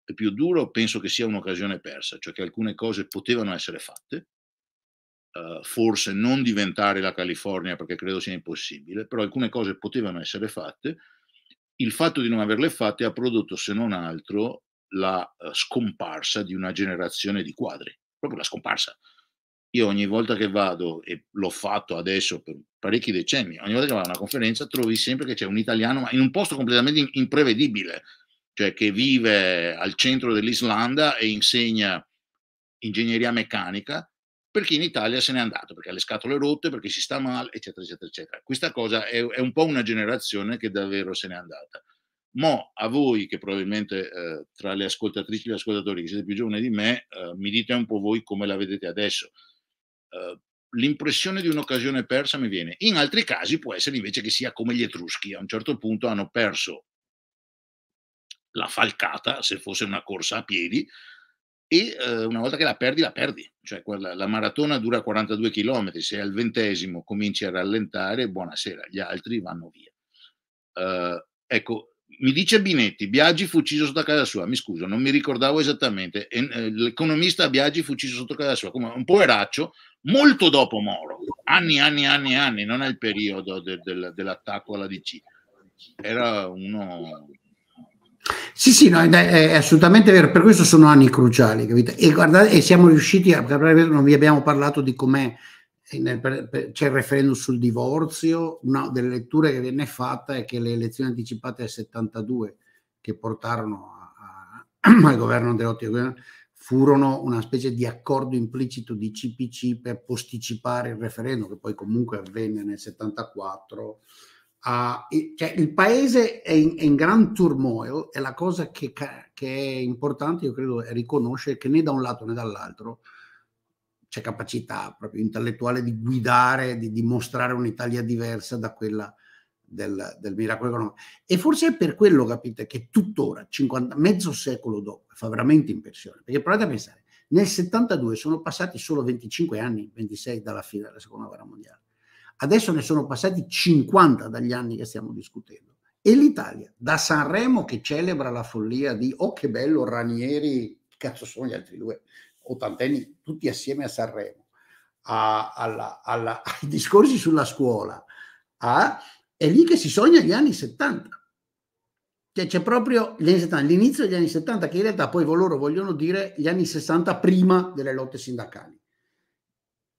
e più duro penso che sia un'occasione persa, cioè che alcune cose potevano essere fatte, Uh, forse non diventare la California perché credo sia impossibile, però alcune cose potevano essere fatte il fatto di non averle fatte ha prodotto, se non altro, la eh, scomparsa di una generazione di quadri, proprio la scomparsa. Io ogni volta che vado, e l'ho fatto adesso per parecchi decenni, ogni volta che vado a una conferenza trovi sempre che c'è un italiano, ma in un posto completamente imprevedibile, cioè che vive al centro dell'Islanda e insegna ingegneria meccanica, perché in Italia se n'è andato, perché ha le scatole rotte, perché si sta male, eccetera, eccetera, eccetera. Questa cosa è, è un po' una generazione che davvero se n'è andata. Mo a voi che probabilmente eh, tra le ascoltatrici e gli ascoltatori che siete più giovani di me, eh, mi dite un po' voi come la vedete adesso. Eh, l'impressione di un'occasione persa mi viene. In altri casi può essere invece che sia come gli etruschi, a un certo punto hanno perso la falcata, se fosse una corsa a piedi, e eh, una volta che la perdi, la perdi. Cioè, quella, la maratona dura 42 km, se al ventesimo cominci a rallentare, buonasera, gli altri vanno via. Uh, ecco, mi dice Binetti, Biaggi fu ucciso sotto casa sua, mi scuso, non mi ricordavo esattamente, e, eh, l'economista Biaggi fu ucciso sotto casa sua, come un poveraccio, molto dopo Moro, anni, anni, anni, anni, non è il periodo de, de, dell'attacco alla DC, era uno sì, sì, no, è, è, assolutamente vero, per questo sono anni cruciali, capito? E, guardate, e siamo riusciti, a, non vi abbiamo parlato di com'è, eh, nel, per, c'è il referendum sul divorzio, una delle letture che venne fatta è che le elezioni anticipate del 72 che portarono a, a, al governo Andreotti furono una specie di accordo implicito di CPC per posticipare il referendum, che poi comunque avvenne nel 74 Uh, cioè, il paese è in, è in, gran turmoil e la cosa che, che, è importante, io credo, è riconoscere che né da un lato né dall'altro c'è capacità proprio intellettuale di guidare, di dimostrare un'Italia diversa da quella del, del miracolo economico. E forse è per quello, capite, che tuttora, 50, mezzo secolo dopo, fa veramente impressione. Perché provate a pensare, nel 72 sono passati solo 25 anni, 26 dalla fine della seconda guerra mondiale Adesso ne sono passati 50 dagli anni che stiamo discutendo. E l'Italia, da Sanremo che celebra la follia di oh che bello Ranieri, cazzo sono gli altri due, ottantenni, tutti assieme a Sanremo, a, alla, alla, ai discorsi sulla scuola, a, è lì che si sogna gli anni 70. Cioè c'è proprio 70, l'inizio degli anni 70 che in realtà poi loro vogliono dire gli anni 60 prima delle lotte sindacali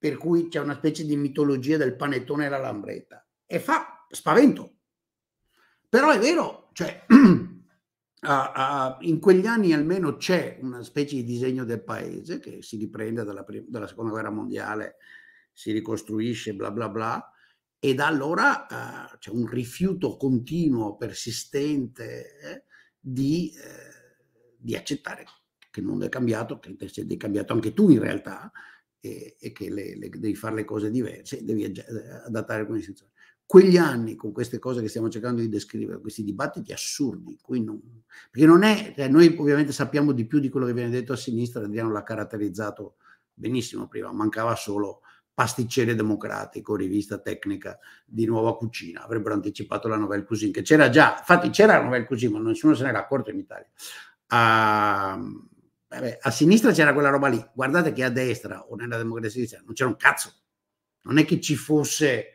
per cui c'è una specie di mitologia del panettone e la lambretta. E fa spavento. Però è vero, cioè, a, a, in quegli anni almeno c'è una specie di disegno del paese che si riprende dalla, prima, dalla seconda guerra mondiale, si ricostruisce, bla bla bla, e da allora uh, c'è un rifiuto continuo, persistente eh, di, eh, di, accettare che il mondo è cambiato, che sei cambiato anche tu in realtà, e, e che le, le, devi fare le cose diverse, devi eh, adattare alcune situazioni. Quegli anni, con queste cose che stiamo cercando di descrivere, questi dibattiti assurdi, non, perché non è, cioè, noi ovviamente sappiamo di più di quello che viene detto a sinistra, Adriano l'ha caratterizzato benissimo prima, mancava solo pasticcere democratico, rivista tecnica di nuova cucina, avrebbero anticipato la Nouvelle Cuisine, che c'era già, infatti c'era la Nouvelle Cuisine, ma nessuno se n'era accorto in Italia. Uh, Vabbè, a sinistra c'era quella roba lì, guardate che a destra o nella democrazia non c'era un cazzo. Non è che ci fosse eh,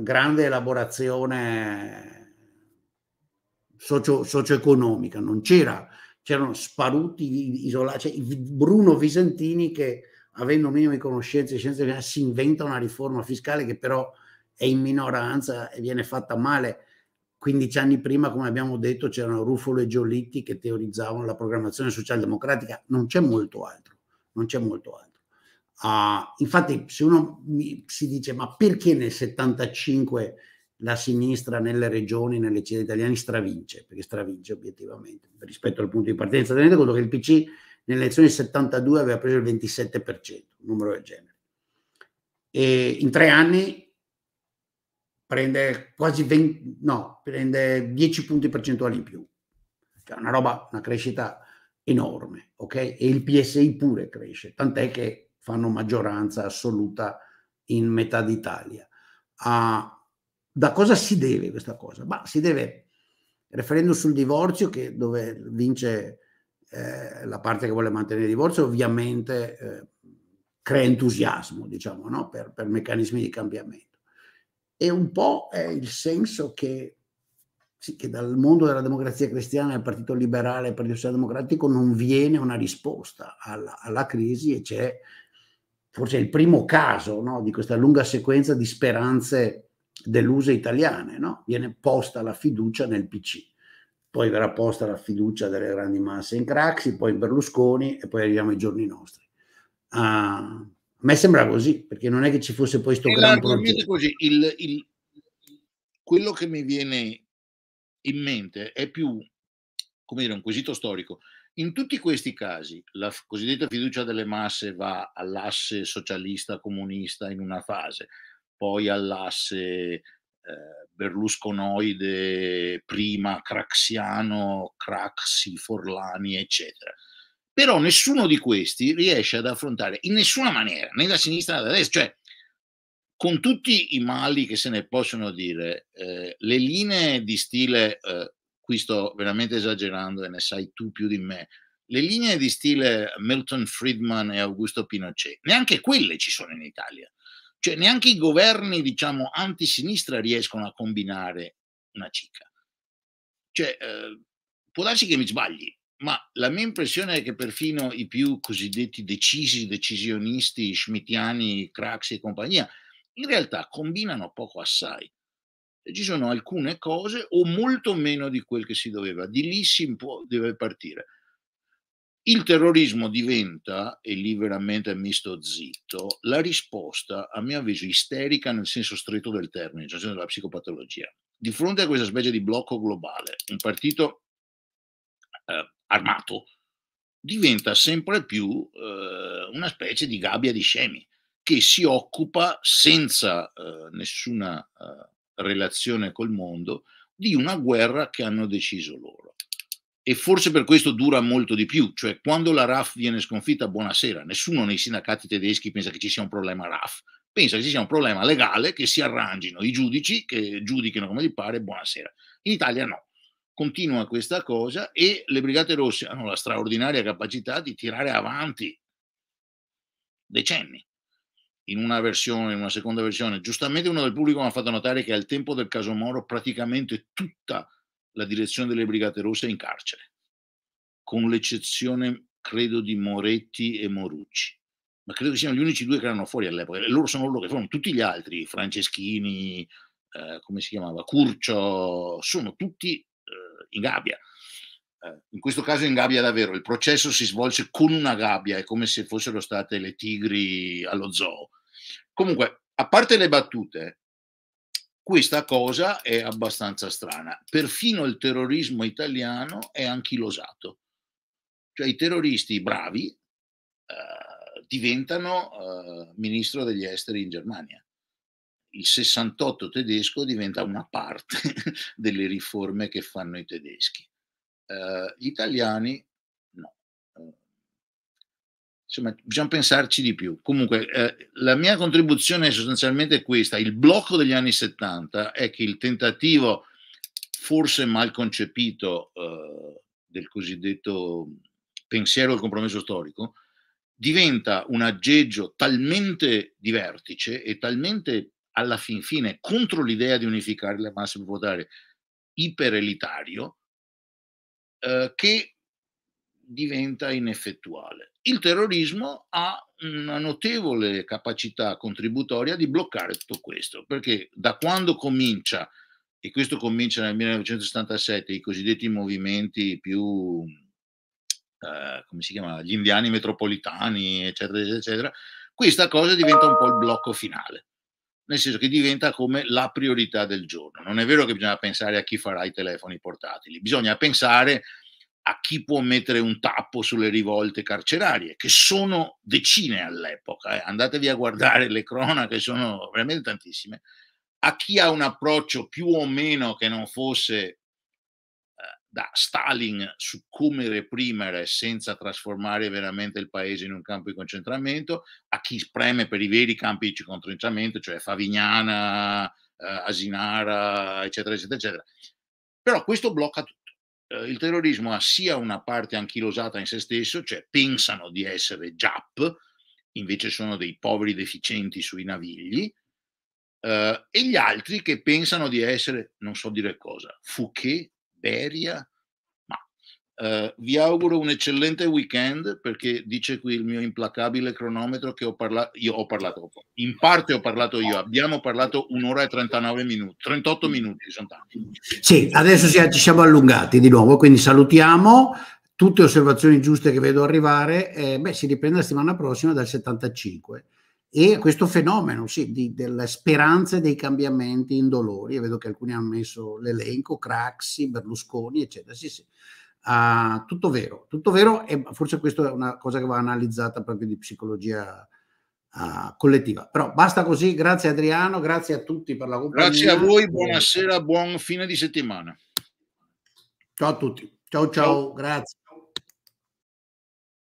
grande elaborazione socio, socio-economica, non c'era, c'erano sparuti, isolati. Cioè, Bruno Visentini che avendo minime conoscenze scienze si inventa una riforma fiscale che però è in minoranza e viene fatta male 15 anni prima, come abbiamo detto, c'erano Ruffolo e Giolitti che teorizzavano la programmazione socialdemocratica, non c'è molto altro, non c'è molto altro. Uh, infatti, se uno mi, si dice ma perché nel 75 la sinistra nelle regioni, nelle città italiane stravince, perché stravince obiettivamente, rispetto al punto di partenza, tenete conto che il PC nelle elezioni del 72 aveva preso il 27%, un numero del genere. E in tre anni prende quasi 20, no, prende 10 punti percentuali in più. Cioè una roba, una crescita enorme, ok? E il PSI pure cresce, tant'è che fanno maggioranza assoluta in metà d'Italia. Ah, da cosa si deve questa cosa? Ma si deve referendum sul divorzio, che dove vince eh, la parte che vuole mantenere il divorzio, ovviamente eh, crea entusiasmo, diciamo, no? per, per meccanismi di cambiamento e un po' è il senso che, sì, che dal mondo della democrazia cristiana, il Partito Liberale, il Partito Socialdemocratico non viene una risposta alla, alla crisi e c'è forse il primo caso no, di questa lunga sequenza di speranze deluse italiane. No? Viene posta la fiducia nel PC poi verrà posta la fiducia delle grandi masse in Craxi, poi in Berlusconi e poi arriviamo ai giorni nostri. Uh, a me sembra così, perché non è che ci fosse poi questo grande progetto. Così, il, il, quello che mi viene in mente è più, come dire, un quesito storico. In tutti questi casi la cosiddetta fiducia delle masse va all'asse socialista-comunista in una fase, poi all'asse eh, berlusconoide, prima craxiano, craxi, forlani, eccetera però nessuno di questi riesce ad affrontare in nessuna maniera, né da sinistra né da destra, cioè con tutti i mali che se ne possono dire, eh, le linee di stile, eh, qui sto veramente esagerando e ne sai tu più di me, le linee di stile Milton Friedman e Augusto Pinochet, neanche quelle ci sono in Italia. Cioè neanche i governi, diciamo, antisinistra riescono a combinare una cica. Cioè, eh, può darsi che mi sbagli, ma la mia impressione è che perfino i più cosiddetti decisi, decisionisti, schmittiani, Craxi e compagnia, in realtà combinano poco assai. Ci sono alcune cose o molto meno di quel che si doveva, di lì si può, deve partire. Il terrorismo diventa, e lì veramente mi sto zitto, la risposta, a mio avviso, isterica nel senso stretto del termine, cioè della psicopatologia. Di fronte a questa specie di blocco globale, un partito eh, armato, diventa sempre più eh, una specie di gabbia di scemi che si occupa senza eh, nessuna eh, relazione col mondo di una guerra che hanno deciso loro. E forse per questo dura molto di più, cioè quando la RAF viene sconfitta, buonasera, nessuno nei sindacati tedeschi pensa che ci sia un problema RAF, pensa che ci sia un problema legale che si arrangino i giudici, che giudichino come gli pare, buonasera. In Italia no, continua questa cosa e le Brigate Rosse hanno la straordinaria capacità di tirare avanti decenni in una versione, in una seconda versione. Giustamente uno del pubblico mi ha fatto notare che al tempo del caso Moro praticamente tutta la direzione delle Brigate Rosse è in carcere, con l'eccezione, credo, di Moretti e Morucci. Ma credo che siano gli unici due che erano fuori all'epoca. E loro sono loro che furono. Tutti gli altri, Franceschini, eh, come si chiamava, Curcio, sono tutti in gabbia. Eh, in questo caso in gabbia davvero, il processo si svolse con una gabbia, è come se fossero state le tigri allo zoo. Comunque, a parte le battute, questa cosa è abbastanza strana. Perfino il terrorismo italiano è anchilosato. Cioè i terroristi bravi eh, diventano eh, ministro degli esteri in Germania il 68 tedesco diventa una parte delle riforme che fanno i tedeschi. Eh, gli italiani no. Eh, insomma, bisogna pensarci di più. Comunque, eh, la mia contribuzione è sostanzialmente questa. Il blocco degli anni 70 è che il tentativo, forse mal concepito, eh, del cosiddetto pensiero del compromesso storico, diventa un aggeggio talmente di vertice e talmente alla fin fine contro l'idea di unificare le masse popolari iperelitario eh, che diventa ineffettuale. Il terrorismo ha una notevole capacità contributoria di bloccare tutto questo, perché da quando comincia, e questo comincia nel 1977, i cosiddetti movimenti più, eh, come si chiama, gli indiani metropolitani, eccetera, eccetera, questa cosa diventa un po' il blocco finale nel senso che diventa come la priorità del giorno. Non è vero che bisogna pensare a chi farà i telefoni portatili, bisogna pensare a chi può mettere un tappo sulle rivolte carcerarie, che sono decine all'epoca, eh. andatevi a guardare le cronache, sono veramente tantissime, a chi ha un approccio più o meno che non fosse da Stalin su come reprimere senza trasformare veramente il paese in un campo di concentramento, a chi spreme per i veri campi di concentramento, cioè Favignana, eh, Asinara, eccetera, eccetera, eccetera. Però questo blocca tutto. Eh, il terrorismo ha sia una parte anchilosata in se stesso, cioè pensano di essere JAP, invece sono dei poveri deficienti sui navigli, eh, e gli altri che pensano di essere, non so dire cosa, Fouquet Beria. Ma eh, vi auguro un eccellente weekend perché dice qui il mio implacabile cronometro che ho parlato, io ho parlato, in parte ho parlato io, abbiamo parlato un'ora e 39 minuti, 38 minuti sono tanti. Sì, adesso ci siamo allungati di nuovo, quindi salutiamo tutte osservazioni giuste che vedo arrivare, eh, beh, si riprende la settimana prossima dal 75 e questo fenomeno sì, di, delle speranze dei cambiamenti indolori, Io vedo che alcuni hanno messo l'elenco, Craxi, Berlusconi, eccetera, sì, sì. Uh, tutto vero, tutto vero e forse questa è una cosa che va analizzata proprio di psicologia uh, collettiva. Però basta così, grazie Adriano, grazie a tutti per la compagnia. Grazie a voi, buonasera, buon fine di settimana. Ciao a tutti, ciao ciao. ciao. grazie.